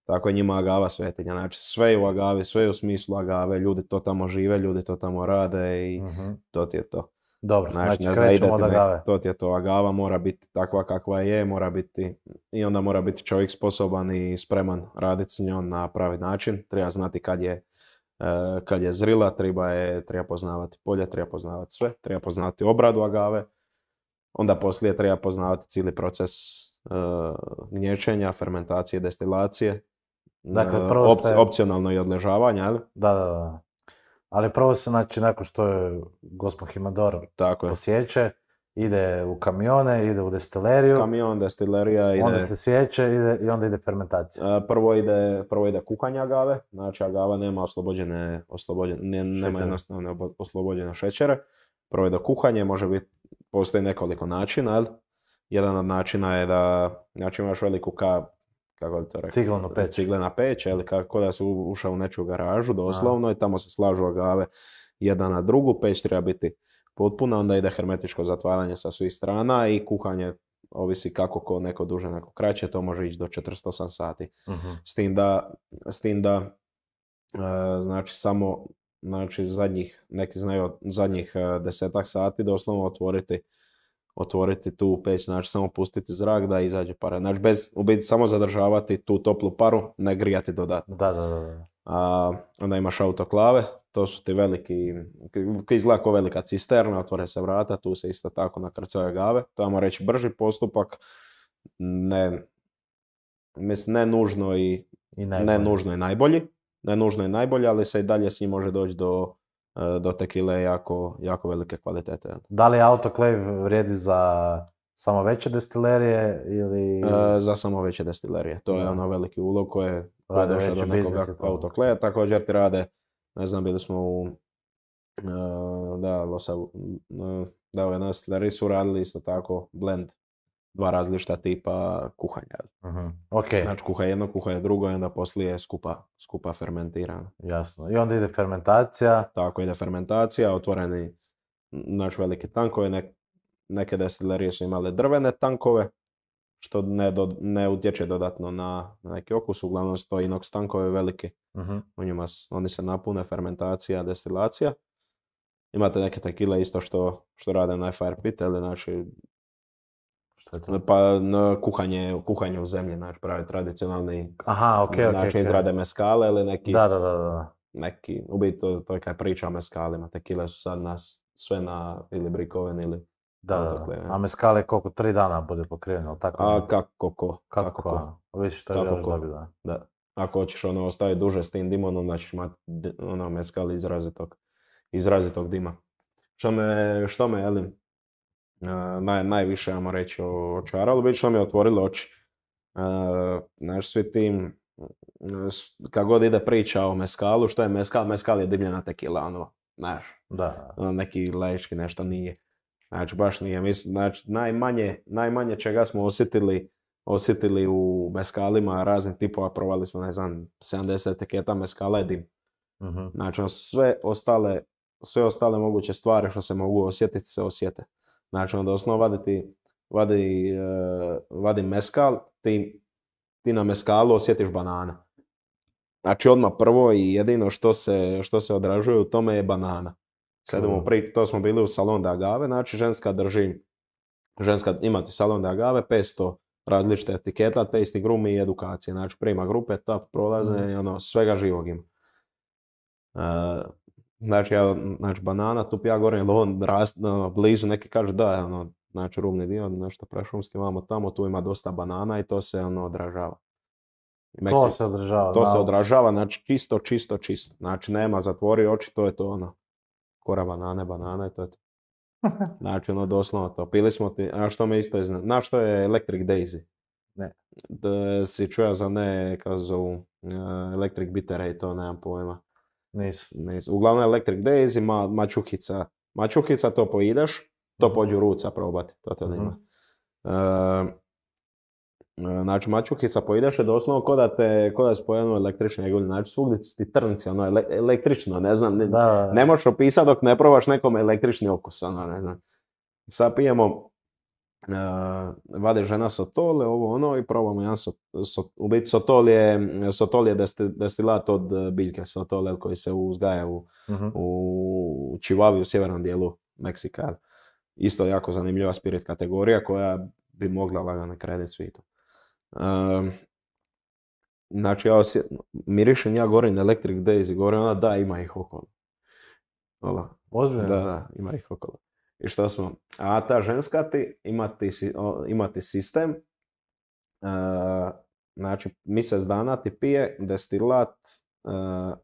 Speaker 2: Tako je njima Agava svetinja. Znači sve je u Agavi, sve je u smislu Agave. Ljudi to tamo žive, ljudi to tamo rade i tot mhm. to je to. Dobro, znači, krećemo od Agave. to je to. Agava mora biti takva kakva je, mora biti i onda mora biti čovjek sposoban i spreman raditi s njom na pravi način. Treba znati kad je eh, kad je zrila, treba je treba poznavati polje, treba poznavati sve, treba poznati obradu agave, onda poslije treba poznavati cijeli proces eh, gnječenja, fermentacije, destilacije, Dakle, e, prvo opcionalno i odležavanje, ali? Da, da, da. Ali
Speaker 1: prvo se, znači, nakon što je gospod Himador Tako posjeće, ide u
Speaker 2: kamione, ide u destileriju. Kamion, destilerija, ide... Onda se sjeće ide, i onda ide fermentacija. E, prvo ide, prvo ide kukanje agave, znači agava nema oslobođene, oslobođene nema jednostavne oslobođene šećere. Prvo ide kuhanje, može biti, postoji nekoliko načina, jel? Jedan od načina je da, znači imaš veliku ka, kako bi to rekao? peć. na peć, ali kako da su ušao u nečiju garažu doslovno i tamo se slažu agave jedna na drugu, peć treba biti potpuna, onda ide hermetičko zatvaranje sa svih strana i kuhanje ovisi kako ko neko duže, neko kraće, to može ići do 48 sati. Mhm. S tim da, da e, znači samo znači zadnjih, neki znaju zadnjih e, desetak sati doslovno otvoriti otvoriti tu peć, znači samo pustiti zrak da izađe para. Znači bez, u samo zadržavati tu toplu paru, ne grijati dodatno. Da, da, da. A, onda imaš autoklave, to su ti veliki, izgleda kao velika cisterna, otvore se vrata, tu se isto tako nakrcaju gave. To ajmo reći brži postupak, ne, mislim, ne nužno i, I ne nužno i najbolji, ne nužno i najbolji, ali se i dalje s njim može doći do E, do tekile jako, jako velike kvalitete.
Speaker 1: Da li autoclave vrijedi za
Speaker 2: samo veće destilerije ili... E, za samo veće destilerije. To je ono veliki ulog koji je došao do nekog Također ti rade, ne znam, bili smo u uh, da, Losa, da, u su radili isto tako blend dva različita tipa kuhanja. Uh-huh. Okay. Znači kuha jedno, kuha je drugo i onda poslije skupa, skupa fermentirano. Jasno. I onda ide fermentacija. Tako ide fermentacija, otvoreni naš veliki tankovi, neke destilerije su imale drvene tankove, što ne, do, ne utječe dodatno na, neki okus, uglavnom su to inox tankovi veliki, uh u njima oni se napune fermentacija, destilacija. Imate neke tekile isto što, što rade na FRP, ali znači pa na kuhanje, kuhanje u zemlji, znači pravi tradicionalni
Speaker 1: Aha, okay, način okay, izrade
Speaker 2: meskale ili neki... Da, da, da, da. Neki, u biti to, je kaj priča o meskalima, kile su sad nas sve na ili brikoven ili da, da, da. A meskale koliko? Tri dana bude pokriveno, tako? A ono? kako Kako ko? Ovisi što da. Ako hoćeš ono ostaviti duže s tim dimom, znači imati ono meskali izrazitog, izrazitog dima. Što me, što me, naj, najviše, ajmo reći, očaralo, već mi je otvorilo oči. znaš svi tim, kad god ide priča o meskalu, što je meskal? Meskal je dimljena tekila, ono, znaš, da. Ono, neki laički nešto nije. Znači, baš nije. Mislim, znači, najmanje, najmanje čega smo osjetili, osjetili u meskalima raznih tipova, provali smo, ne znam, 70 etiketa meskala dim. Mhm. Znači, ono, sve ostale, sve ostale moguće stvari što se mogu osjetiti, se osjete. Znači, onda osnovno vadi, ti, vadi, e, vadi meskal, ti, ti na meskalu osjetiš banana. Znači, odmah prvo i jedino što se, što se odražuje u tome je banana. Sad mm. pri, to smo bili u salon da agave, znači ženska drži, ženska imati salon da agave, 500 različite etiketa, tasting room i edukacije. Znači, prima grupe, tap, prolaze, mm. ono, svega živog ima. E, Znači, ja, znači banana, tu ja gore ili on rast, blizu, neki kažu da, ono, znači rubni dio, nešto prešumski, vamo tamo, tu ima dosta banana i to se ono odražava.
Speaker 1: Meksiko, to se odražava. To da. se odražava,
Speaker 2: znači čisto, čisto, čisto. Znači nema, zatvori oči, to je to ono. Kora banane, banane, to je to. (laughs) Znači ono doslovno to. Pili smo ti, a što me isto zna, znači, što je Electric Daisy? Ne. si čuo za ne, kao zovu, e, Electric i to nemam pojma. Nisu. Nisu. Uglavnom Electric Days i Mačuhica. Mačuhica to pojedeš, to mhm. pođu ruca probati. To te mm Znači, mačuhica pojedeš, je doslovno ko da te, ko da spojeno električne Znači, svugdje ti trnci, ono, električno, ne znam, ne, da, ne možeš opisati dok ne probaš nekom električni okus, ono, ne znam. Sad pijemo uh, vade žena sotole, ovo ono i probamo jedan so u biti sotol je, sotol destilat od e, biljke sotole koji se uzgaja u, uh u Čivavi u sjevernom dijelu Meksika. Isto jako zanimljiva spirit kategorija koja bi mogla lagano kredit svijetu. Um, znači, ja mirišem ja govorim Electric Days i govorim ona da, ima ih okolo. Ozbiljno? Da, da, ima ih okolo. I što smo? A ta ženska ti imati, imati sistem, uh, znači mjesec dana ti pije destilat, uh,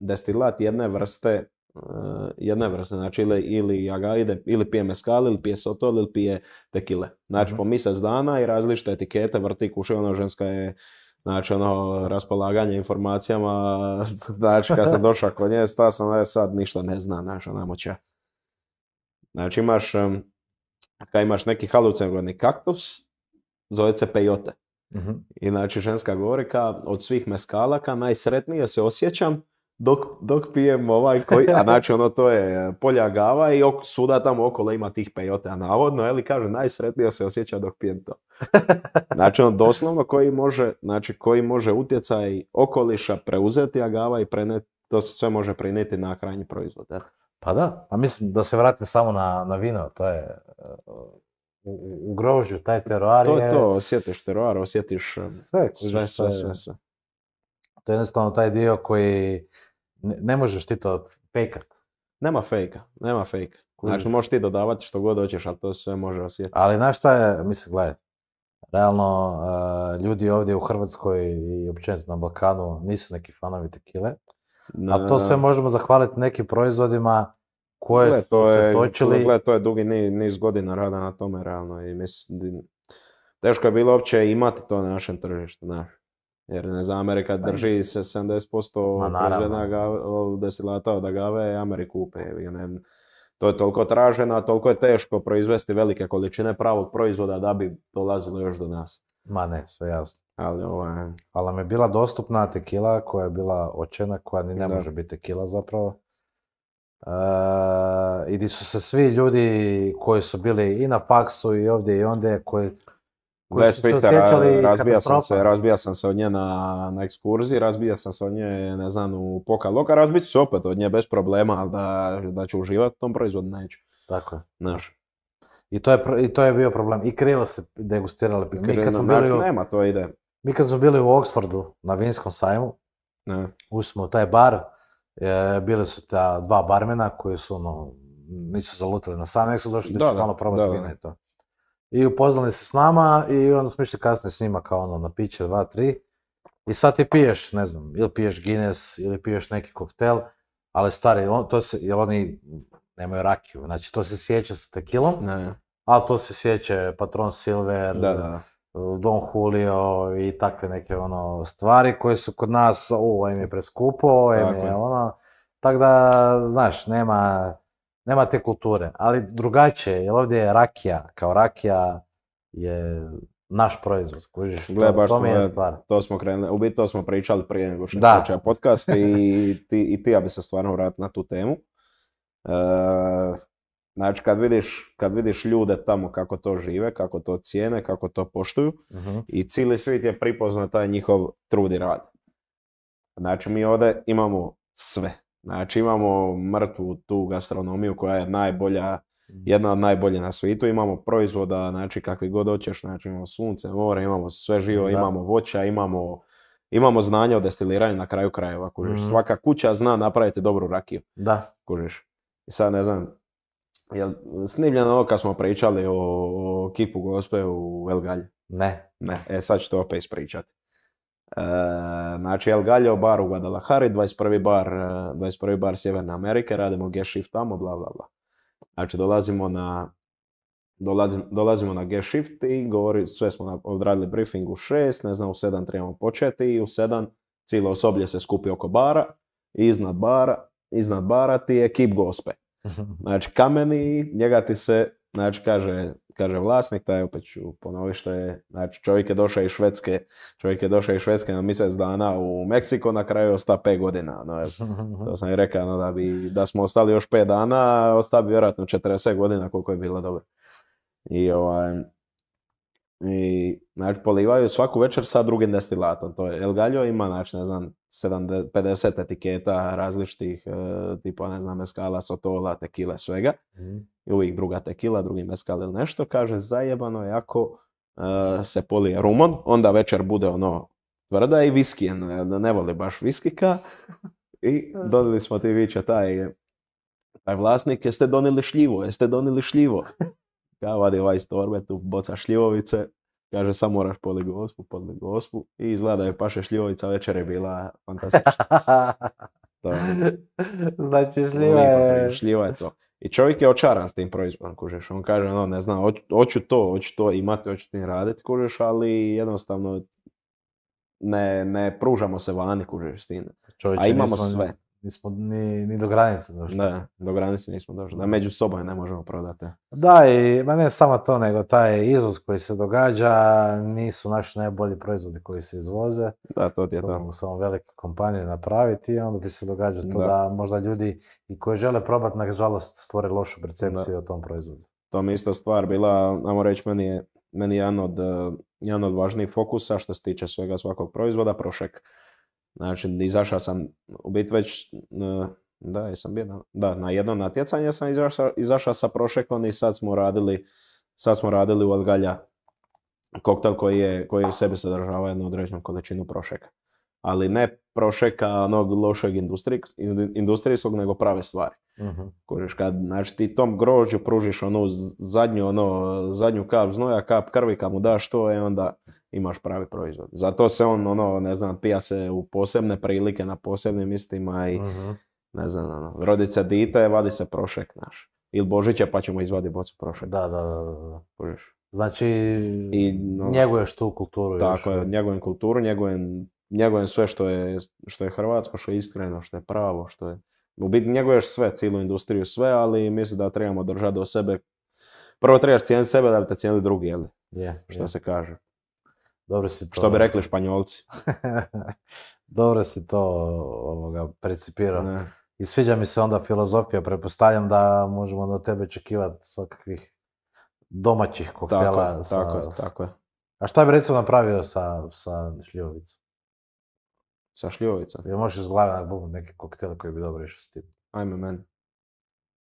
Speaker 2: destilat jedne vrste e, jedne vrste, znači ili, ili ide, ili pije meskal, ili pije sotol, ili pije tekile. Znači mm. po mjesec dana i različite etikete vrti kuše, ono ženska je Znači, ono, raspolaganje informacijama, (laughs) znači, kad sam došao kod nje, stao sam, sad ništa ne zna, znači, ona moća. Znači imaš, kad imaš neki halucinogeni kaktus, zove se pejote. Mhm. I znači ženska govori ka, od svih meskalaka najsretnije se osjećam dok, pijem ovaj koji, a znači ono to je e, polja gava i ok, suda tamo okolo ima tih pejote, a navodno, eli kaže, najsretnije se osjeća dok pijem to. (laughs) Znači ono doslovno koji može, znači koji može utjecaj okoliša preuzeti agava i preneti, to se sve može prenijeti na krajnji proizvod. jel? Pa da, a pa mislim da se vratim samo na, na vino, to je e, u, grožđu, taj teroar to je... To osjetiš teroar, osjetiš e, sve, sve, sve, sve, To je jednostavno taj dio koji ne, možeš ti to fejkat. Nema fejka, nema fejka. Znači možeš ti dodavati što god hoćeš, ali to sve može osjetiti. Ali
Speaker 1: znaš šta je, mislim, gledaj, realno e, ljudi ovdje u Hrvatskoj i
Speaker 2: općenito na Balkanu nisu neki fanovi tekile. Na... A to sve
Speaker 1: možemo zahvaliti nekim proizvodima koje to su je, točili.
Speaker 2: to je dugi niz godina rada na tome realno i teško je bilo uopće imati to na našem tržištu, Jer ne znam, Amerika pa drži se 70% proizvodnog desilata od agave, Ameriku kupe. To je toliko traženo, a toliko je teško proizvesti velike količine pravog proizvoda da bi dolazilo još do nas.
Speaker 1: Ma ne, sve jasno.
Speaker 2: Ali ovaj... Ali je bila
Speaker 1: dostupna tekila koja je bila očena, koja ni ne može biti tekila zapravo. Eh, I di su se svi ljudi koji su bili i na paksu i ovdje i ondje koji... razbija sam se,
Speaker 2: razbija sam se od nje na, na ekskurziji, razbija sam se od nje, ne znam, u poka loka, razbiti ću se opet od nje bez problema, ali da, da ću uživati tom proizvodu neću. Tako I to, je, I to je bio
Speaker 1: problem. I krilo se degustirali. Mi znači, Nema, to ide. Mi kad smo bili u Oxfordu na vinskom sajmu, ne. ušli smo u taj bar, e, bili su ta dva barmena koji su ono, nisu zalutili na sajmu, nek su došli da, malo probati i to. I upoznali se s nama i onda smo išli kasnije s njima kao ono na piće, dva, tri. I sad ti piješ, ne znam, ili piješ Guinness, ili piješ neki koktel, ali stari, to se, jer oni nemaju rakiju, znači to se sjeća sa tekilom, ne. ali to se sjeća Patron Silver, Don Julio i takve neke ono stvari koje su kod nas, ovo im je preskupo, je ono, tako da, znaš, nema, nema te kulture, ali drugačije, jer ovdje je rakija, kao rakija
Speaker 2: je naš proizvod, kužiš, to, mi je e, stvar. To smo krenuli, u biti to smo pričali prije nego što je podcast i ti, i ja bi se stvarno vratio na tu temu. E, Znači kad vidiš, kad vidiš ljude tamo kako to žive, kako to cijene, kako to poštuju mhm. i cijeli svijet je pripoznat taj njihov trud i rad. Znači mi ovdje imamo sve. Znači imamo mrtvu tu gastronomiju koja je najbolja, mhm. jedna od najbolje na svijetu. Imamo proizvoda, znači kakvi god hoćeš, znači imamo sunce, more, imamo sve živo, imamo voća, imamo, imamo znanje o destiliranju na kraju krajeva, kužiš. Mhm. Svaka kuća zna napraviti dobru rakiju. Da. Kužiš. I sad ne znam, Jel snimljeno ovo kad smo pričali o, o kipu gospe u El Galje? Ne. Ne, e sad ću to opet ispričati. E, znači El Galjo, bar u Guadalajari, 21. bar, 21. E, bar Sjeverne Amerike, radimo g shift tamo, bla bla bla. Znači dolazimo na dolazimo, na guest shift i govori, sve smo odradili briefing u 6, ne znam, u 7 trebamo početi i u 7 cijelo osoblje se skupi oko bara, iznad bara, iznad bara ti je kip gospe. (laughs) Znači kameni, njega ti se, znači kaže, kaže vlasnik, taj opet ću ponoviti što je, znači čovjek je došao iz Švedske, čovjek je došao iz Švedske na mjesec dana u Meksiko, na kraju osta 5 godina. No, (laughs) to sam i rekao, ono, da, bi, da smo ostali još 5 dana, osta bi vjerojatno 40 godina koliko je bilo dobro. I ovaj, i znači, polivaju svaku večer sa drugim destilatom. To je El Gallo ima, znači, ne znam, 70, 50 etiketa različitih, e, tipa, ne znam, meskala, sotola, tekile, svega. Mhm. I uvijek druga tekila, drugi meskal ili nešto. Kaže, zajebano je ako e, se polije rumon, onda večer bude ono tvrda i viskijen. Ne voli baš viskika. I (laughs) donili smo ti viće taj, taj vlasnik, jeste donili šljivo, jeste donili šljivo. (laughs) Ja vadim ovaj iz torbe, tu boca šljivovice, kaže samo moraš podli gospu, podli gospu i izgleda da je paše šljivovica večer je bila fantastična.
Speaker 1: Znači šljiva je...
Speaker 2: Šljiva je to. I čovjek je očaran s tim proizvodom, kužeš. On kaže, no, ne znam, hoću to, hoću to imati, hoću tim raditi, kužeš, ali jednostavno ne, pružamo se vani, kužeš s tim. A imamo sve nismo ni, do granice došli. Da, do granice nismo došli. Da, među sobom ne možemo prodati.
Speaker 1: Da, i ma ne samo to, nego taj izvoz koji se događa nisu naši najbolji proizvodi koji se izvoze. Da, to ti je to. to. samo velike kompanije napraviti i onda ti se događa to da, možda ljudi i koji žele probati, nažalost, stvore lošu percepciju o tom proizvodu.
Speaker 2: To mi isto stvar bila, namo reći, meni je meni jedan od, eh, od važnijih fokusa što se tiče svega svakog proizvoda, prošek Znači, izašao sam, u biti već, e, da, jesam bio, da, na jedno natjecanje sam izašao, sa prošekom i sad smo radili, sad smo radili u Algalja koktel koji, je, koji u sebi sadržava jednu određenu količinu prošeka. Ali ne prošeka onog lošeg industrijskog, nego prave stvari. Mhm. kad, znači ti tom grožđu pružiš onu zadnju, ono, zadnju kap znoja, kap krvi, kad mu daš to, je onda imaš pravi proizvod. Zato se on, ono, ne znam, pija se u posebne prilike, na posebnim istima i, uh-huh. ne znam, ono, rodice dite, vadi se prošek naš. Ili Božića pa ćemo izvadi bocu prošek. Da, da, da. da. Znači, I, ono, njeguješ tu kulturu. Tako je, njegujem kulturu, njegujem, njegujem sve što je, što je hrvatsko, što je iskreno, što je pravo, što je... U biti njeguješ sve, cijelu industriju, sve, ali mislim da trebamo držati do sebe. Prvo trebaš cijeniti sebe da bi te cijenili drugi, jel? što se kaže. Dobro si to... Što bi rekli španjolci.
Speaker 1: (laughs) Dobro si to ovoga, precipirao. I sviđa mi se onda filozofija. Prepostavljam da možemo na tebe očekivati svakakvih domaćih koktela. Tako, tako, je, tako A šta bi recimo napravio sa, sa šljivovicom?
Speaker 2: Sa šljivovicom? Jel možeš iz glave nakon neki koji bi dobro išao s tim? Ajme men.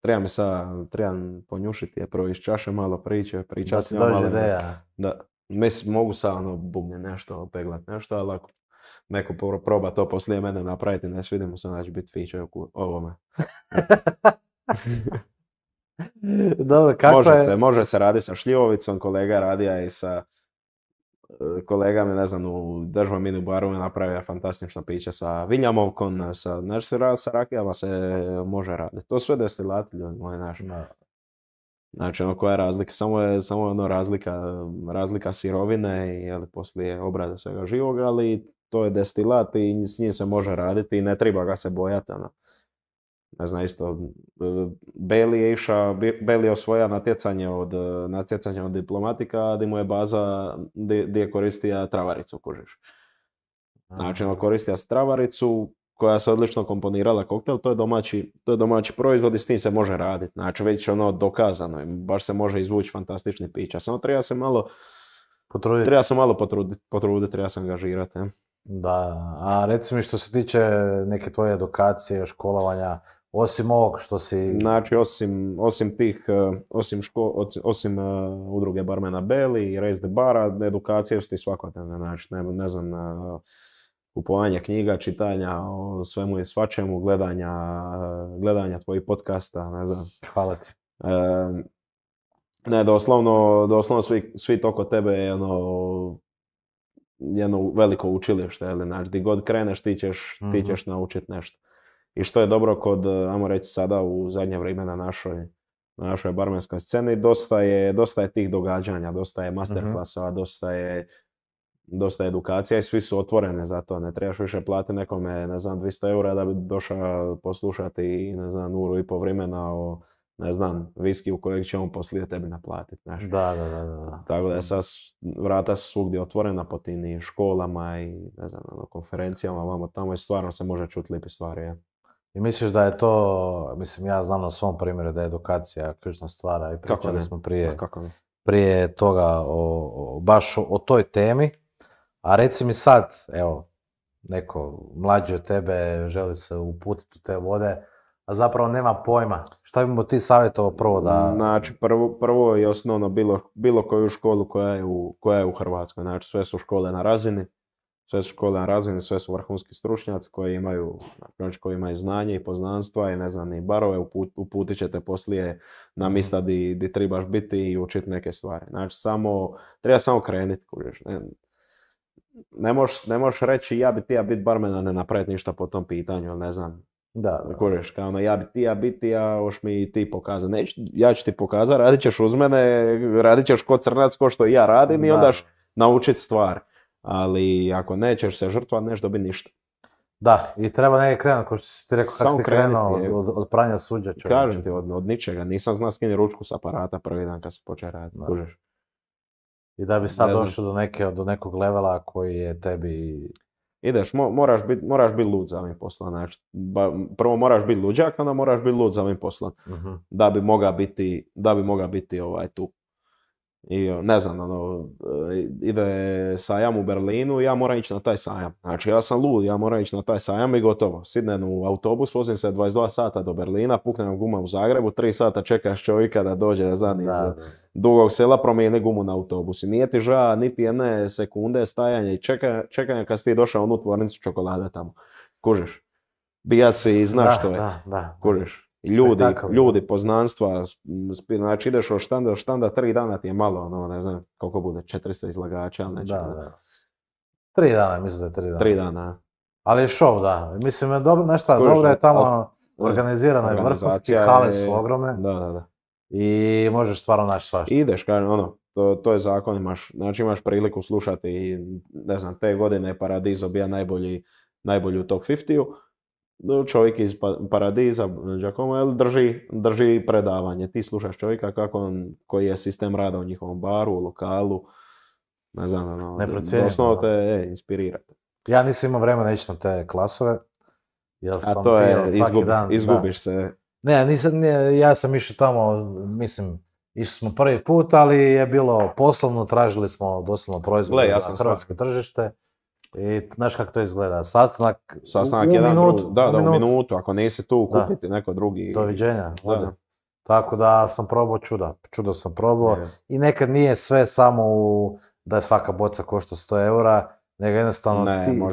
Speaker 2: Treba mi sad, trebam ponjušiti je prvo iz čaše malo priče, pričati. Da dođe ideja. Da. Mislim, mogu sa ono nešto, opeglat nešto, ali ako neko proba to poslije mene napraviti, ne svidimo se, onda bit biti feature u ovome.
Speaker 1: (laughs) Dobro, kako može, se,
Speaker 2: može se raditi sa šljivovicom, kolega radija i sa e, kolegama, ne znam, u državnom mini baru je napravio fantastično piće sa vinjamovkom, sa, se sa rakijama se može raditi. To sve destilati, ljudi moji, naši. Znači, ono, koja je razlika? Samo je, samo ono, razlika, razlika sirovine i ali, poslije obrade svega živoga, ali to je destilat i s njim se može raditi i ne treba ga se bojati. Ono. Ne znam, isto, e, Beli je išao, Beli je osvoja natjecanje od, e, natjecanje od diplomatika, gdje mu je baza, gdje je travaricu, kužiš. Znači, ono, koristija travaricu, koja se odlično komponirala koktel, to je domaći, to je domaći proizvod i s tim se može raditi. Znači već ono dokazano, baš se može izvući fantastični pića. Samo treba se malo potruditi, treba se malo potruditi, potrudit, treba se angažirati. Ja. Da, a reci mi što se tiče neke tvoje edukacije, školovanja, osim ovog što si... Znači, osim, osim tih, eh, osim, ško, osim eh, udruge Barmena Beli i Raise the Bara, edukacije su ti svakodnevne, znači, ne, ne znam, uh, kupovanja knjiga, čitanja o svemu i svačemu, gledanja, gledanja tvojih podcasta, ne znam. Hvala ti. ne, doslovno, doslovno svi, svi toko tebe je ono, jedno veliko učilište, ili, znači, di god kreneš ti ćeš, ti mhm. ćeš naučit nešto. I što je dobro kod, ajmo reći sada u zadnje vrijeme na našoj, na našoj barmenskoj sceni, dosta je, dosta je tih događanja, dosta je mhm. masterclassova, mm dosta je dosta edukacija i svi su otvorene za to. Ne trebaš više platiti nekome, ne znam, 200 eura da bi došao poslušati, ne znam, uru i po vremena o, ne znam, viski u kojeg će on poslije tebi naplatiti. Da, da, da, da. Tako da je sad vrata su svugdje otvorena po tim školama i ne znam, ono, konferencijama, vamo tamo i stvarno se može čuti lipi stvari. I misliš da je to, mislim ja znam
Speaker 1: na svom primjeru da je edukacija ključna stvara i pričali smo prije, kako prije toga o, baš o toj temi a reci mi sad, evo, neko mlađi od tebe želi se uputiti u te vode, a zapravo nema pojma.
Speaker 2: Šta bi mu ti savjetovao prvo da... Znači, prvo, prvo je osnovno bilo, bilo koju školu koja je, u, koja je u Hrvatskoj. Znači, sve su škole na razini, sve su škole na razini, sve su vrhunski stručnjaci koji imaju, znači, koji imaju znanje i poznanstva i ne znam, i barove, uput, uputit ćete poslije na mhm. mista di, di trebaš biti i učiti neke stvari. Znači, samo, treba samo krenuti, Ne? ne možeš ne moš reći ja bi ja bit barmen, a ne napraviti ništa po tom pitanju, ali ne znam. Da, da. Kuriš, kao ono, ja bi ti ja biti, ja hoš mi ti pokazati. Neć, ja ću ti pokazati, radit ćeš uz mene, radit ćeš ko crnac, ko što ja radim i ondaš naučit stvar. Ali ako nećeš se žrtva, neš dobiti ništa. Da, i treba negdje krenut, kao što si ti rekao, kako krenuo od, od pranja suđa. Kažem ti, od, od ničega, nisam znao skinuti ručku s aparata prvi dan kad se počeo raditi, i da bi sad došao do, neke, do nekog levela koji je tebi... Ideš, moraš biti moraš bit lud za ovim poslom. Znači, prvo moraš biti luđak, onda moraš biti lud za ovim poslom. Mhm. Da bi mogao biti, da bi moga biti ovaj, tu. I ne znam, ono, e, ide sajam u Berlinu i ja moram ići na taj sajam. Znači ja sam lud, ja moram ići na taj sajam i gotovo. Sidnem u autobus, vozim se 22 sata do Berlina, puknem guma u Zagrebu, 3 sata čekaš čovjeka da dođe da zadnji iz dugog sela promijeni gumu na autobus. nije ti žao niti jedne sekunde stajanja i čekanja kad si ti došao u onu tvornicu čokolade tamo. Kužiš? Bija si i znaš što je. Da, da. Kužiš? ljudi, ljudi, poznanstva, znači ideš od štanda od štanda, tri dana ti je malo, ono, ne znam koliko bude, četiri izlagača, ali Da, ono. da.
Speaker 1: Tri dana, mislim da
Speaker 2: je tri dana. Tri dana.
Speaker 1: Ali je show, da. Mislim, dobro, nešto, dobro je tamo organizirana je vrhunski, hale su ogromne.
Speaker 2: Da, da, da. I možeš stvarno naći svašta. Ideš, kažem, ono, to, to je zakon, imaš, znači imaš priliku slušati, ne znam, te godine Paradizo bio najbolji, najbolji u top 50-u čovjek iz pa-, Paradiza, Giacomo, drži, drži predavanje. Ti slušaš čovjeka kako on, koji je sistem rada u njihovom baru, u lokalu, ne znam, ono, ne doslovno te e, inspirirate.
Speaker 1: Ja nisam imao vremena ići na te klasove. Ja sam A to je, izgubiš se. Ne, nisam, ja sam išao tamo, mislim, išli smo prvi put, ali je bilo poslovno, tražili smo doslovno proizvod za ja hrvatsko tržište. I e, znaš kako to izgleda,
Speaker 2: sastanak, sastanak u, jedan minutu, Da, minutu. ako nisi tu, kupiti neko drugi. Doviđenja, Tako da sam probao čuda, čudo sam probao
Speaker 1: i nekad nije sve samo u, da je svaka boca košta 100 eura, nego jednostavno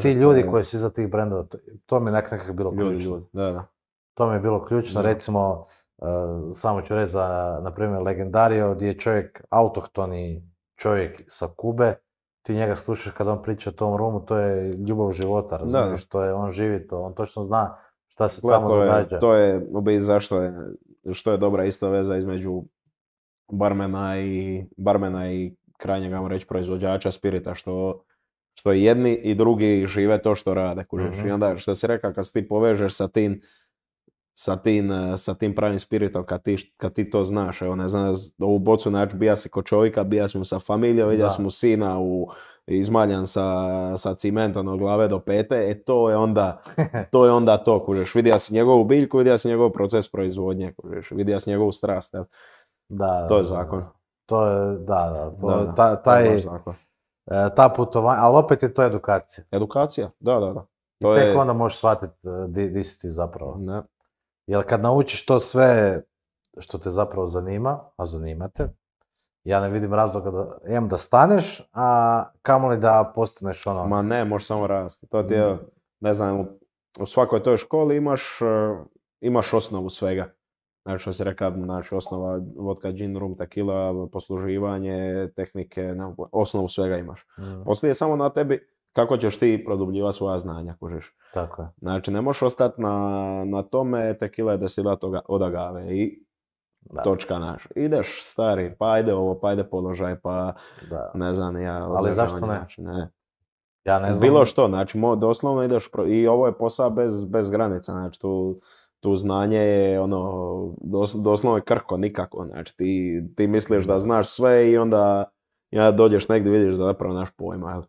Speaker 1: ti, ljudi koji su iza tih brendova, to, mi je nekak nekak bilo ključno. To mi je bilo ključno, recimo, e, samo ću reći za, na primjer, Legendario, gdje je čovjek, autohtoni čovjek sa Kube, ti njega slušaš kad on priča o tom rumu, to je ljubav života, razumiješ, to je, on živi to, on točno zna šta se tamo to događa. Je, to
Speaker 2: je, u biti zašto je, što je dobra isto veza između barmena i, barmena i krajnjeg, reći, proizvođača spirita, što, što jedni i drugi žive to što rade, kužiš. Mhm. onda što si rekao, kad se ti povežeš sa tim, sa tim, e, sa tim pravim spiritom kad ti, ti to znaš. Evo, ne znam, ovu bocu nač bija si ko čovjeka, bija smo sa familijom, vidio smo sina u, izmaljan sa, sa cimentom od glave do pete, e to je onda (laughs) to, je onda to kužeš. Vidio si njegovu biljku, vidio si njegov proces proizvodnje, kužeš. Vidio si njegovu strast. Da, to je zakon. To je, da, da. To, da, ta, to je zakon.
Speaker 1: E, ta putovanja, ali opet je to edukacija. Edukacija, da, da, da. To I tek je... onda možeš shvatiti e, di, di si ti zapravo. Ne. Jer kad naučiš to sve što te zapravo zanima, a zanima te, ja ne vidim razloga da, em
Speaker 2: da staneš,
Speaker 1: a kamoli da postaneš ono...
Speaker 2: Ma ne, možeš samo rasti. To ti je, mhm. ne znam, u svakoj toj školi imaš, e, imaš osnovu svega. Znači, što si rekao, znači, osnova vodka, gin, rum, tequila, posluživanje, tehnike, osnovu svega imaš. Mhm. Poslije je samo na tebi kako ćeš ti produbljivati svoja znanja, kužiš. Tako je. Znači, ne možeš ostati na, na tome, tekila je desila toga, od agave i točka naš. Ideš, stari, pa ajde ovo, pa ajde položaj, pa da. ne znam ja. Ali zašto ne? Znači, ne. Ja ne znam. Bilo što, znači, mo, doslovno ideš, i ovo je posao bez, bez granica, znači tu, tu znanje je ono, dos, doslovno je krko, nikako, znači ti, ti misliš da znaš sve i onda ja dođeš negdje vidiš da zapravo naš pojma, jel?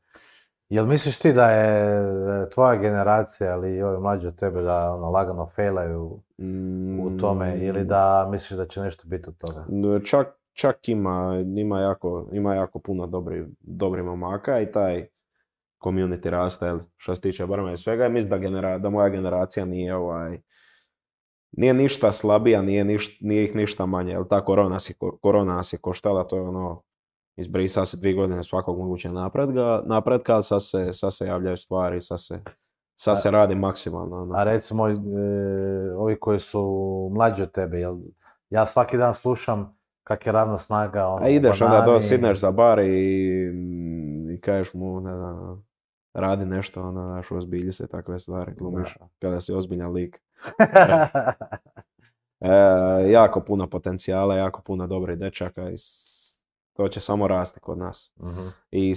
Speaker 2: Jel misliš ti da je, tvoja
Speaker 1: generacija ali i ovi mlađi od tebe da ono, lagano failaju u mm. tome ili da
Speaker 2: misliš da će nešto biti od toga? Čak, čak ima, ima jako, ima jako puno dobri, dobri momaka i taj community raste, što se tiče barma i svega. Mislim da, da moja generacija nije ovaj, nije ništa slabija, nije, niš, nije ih ništa manje, jel ta korona nas je koštala, to je ono iz se dvije godine svakog mogućeg napretka, ali sad se, sad se javljaju stvari, sad se, sad se radi maksimalno. Ono. A
Speaker 1: recimo, e, ovi koji su mlađi od tebe, jel, ja svaki dan slušam kak je ravna snaga. Ono, A ideš onda do, sidneš
Speaker 2: za bar i, i kažeš mu, ne znam, radi nešto, ono, znaš, ozbilji se takve stvari, glumiš, da. kada si ozbiljan lik. (laughs) E, e, jako puno potencijala, jako puno dobrih dečaka i to će samo rasti kod nas. uh I,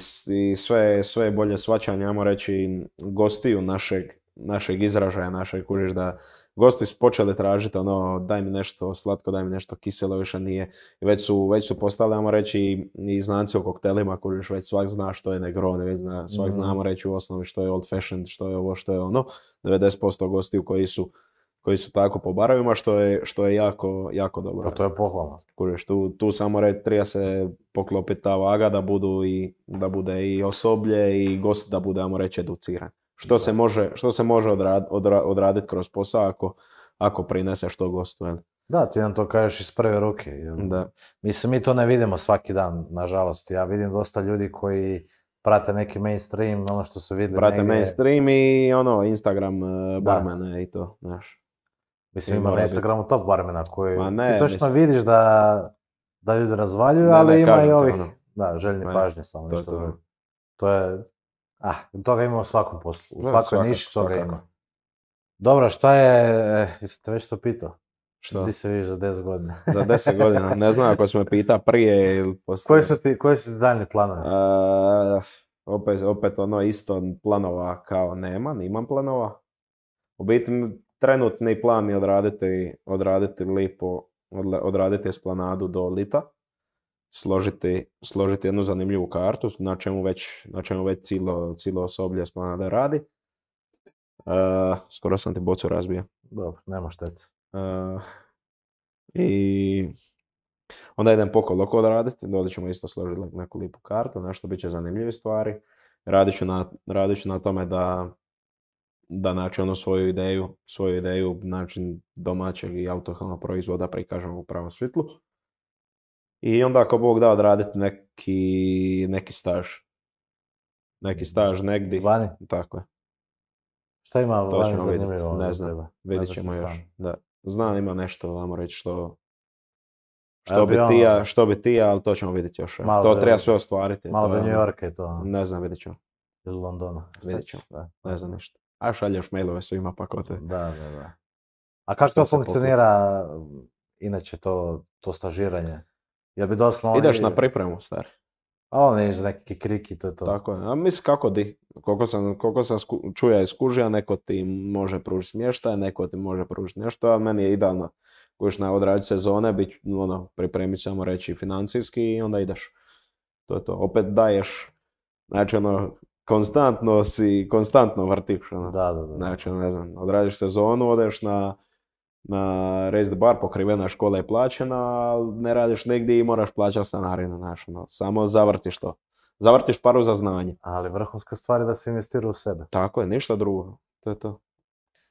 Speaker 2: I, sve, sve bolje svačanje, ajmo reći, gostiju našeg, našeg izražaja, našeg kužiš da gosti su počeli tražiti ono daj mi nešto slatko, daj mi nešto kiselo, više nije. već su, već su postali, ajmo reći, i znanci o koktelima, kužiš već svak zna što je Negroni, već zna, svak mm-hmm. reći u osnovi što je old fashioned, što je ovo, što je ono. 90% gostiju koji su koji su tako po barovima, što je, što je jako, jako dobro. Pa to je pohvalno. Kuriš, tu, tu samo red, treba se poklopiti ta vaga da, budu i, da bude i osoblje i gost da bude, ajmo reći, educiran. Što se može, što se može odrad, odraditi kroz posao ako, ako prinese što gostu. Jel? Da, ti nam to kažeš iz prve ruke. Da. Mislim, mi to ne vidimo svaki dan, nažalost. Ja vidim
Speaker 1: dosta ljudi koji prate neki mainstream, ono što su vidjeli. Prate negdje...
Speaker 2: mainstream i ono, Instagram e, barmene i to, znaš. Mislim, ima na Instagramu top barmena koji ne, ti točno mislim.
Speaker 1: vidiš da, da ljudi razvaljuju, ali ne, ima i ovih ono.
Speaker 2: da, željni pažnje
Speaker 1: samo. To, nešto to, to je, ah, toga ima u svakom poslu, u svakoj niši toga ima. Dobro, šta je, e, jesam te već to pitao? Što? Ti se vidiš za
Speaker 2: 10 godina? (laughs) za 10 godina, ne znam ako smo me pita prije ili poslije. Koji su ti, koji su ti daljni planovi? Uh, opet, opet ono isto planova kao nema, Imam planova. U biti trenutni plan je odraditi, odraditi lipo, odraditi esplanadu do Lita, složiti, složiti jednu zanimljivu kartu, na čemu već, na čemu već cilo, cilo osoblje esplanade radi. Uh, skoro sam ti bocu razbio. Dobro, nema štete. Uh, I onda idem pokol oko odraditi, dodat ćemo isto složiti neku lipu kartu, nešto bit će zanimljive stvari. Radit na, radit ću na tome da da naći ono svoju ideju, svoju ideju način domaćeg i autohtonog proizvoda prikažemo u pravom svjetlu. I onda ako Bog da odraditi neki, neki staž. Neki mm. staž negdje. Vani? Tako je. Šta ima vani Ne znam, vidit ćemo još. Da. Znam, ima nešto, ajmo reći, što ono što bi, ti, tija, što bi ti ali to ćemo vidjeti još. to treba sve ostvariti. Malo do New ono. Yorka je to. Ono. Ne znam, vidjet ćemo. Londona. Vidjet ćemo, ne znam ništa a šalješ mailove svima pa te. Da, da, da. A kako to funkcionira mm, inače to, to stažiranje? Ja bi doslovno... Ideš na pripremu, stari. A ono ne neki kriki, to je to. Tako A mislim kako di. Koliko sam, koliko sam čuja i skužija, neko ti može pružiti smještaj, neko ti može pružiti nešto, A meni je idealno. Kojiš na odrađu sezone, bit, ono, pripremit ćemo reći financijski i onda ideš. To je to. Opet daješ, znači ono, konstantno si, konstantno vrtiš. Ono. Da, da, da. Znači, ono, ne znam, odradiš sezonu, odeš na, na bar, pokrivena škola je plaćena, ne radiš negdje i moraš plaćati stanarinu. Ono, znaš, ono. samo zavrtiš to. Zavrtiš paru za znanje. Ali vrhunska stvar je da se investira u sebe. Tako je, ništa drugo.
Speaker 1: To je to.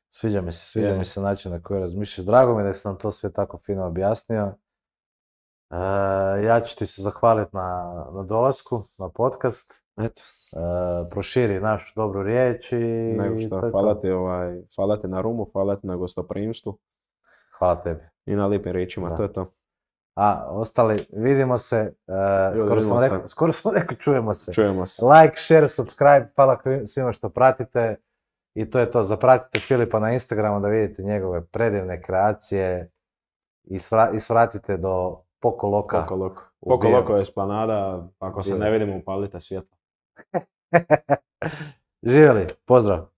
Speaker 1: Sviđa mi se, sviđa mi se način na koji razmišljaš. Drago mi da sam nam to sve tako fino objasnio. E, ja ću ti se zahvaliti na, na dolasku,
Speaker 2: na podcast. Eto. E, proširi našu dobru riječ i... hvala, Ti, ovaj, hvala na rumu, hvala ti na gostoprimstvu. Hvala tebi. I na lijepim riječima, to je to. A, ostali, vidimo se. Uh,
Speaker 1: skoro, smo (laughs) čujemo se. Čujemo se. Like, share, subscribe, hvala svima što pratite. I to je to, zapratite Filipa na Instagramu da vidite njegove predivne kreacije i, i svratite do Pokoloka. Pokoloko. je esplanada, ako se ne vidimo
Speaker 2: upalite svjetlo.
Speaker 1: (laughs) Živjeli, pozdrav.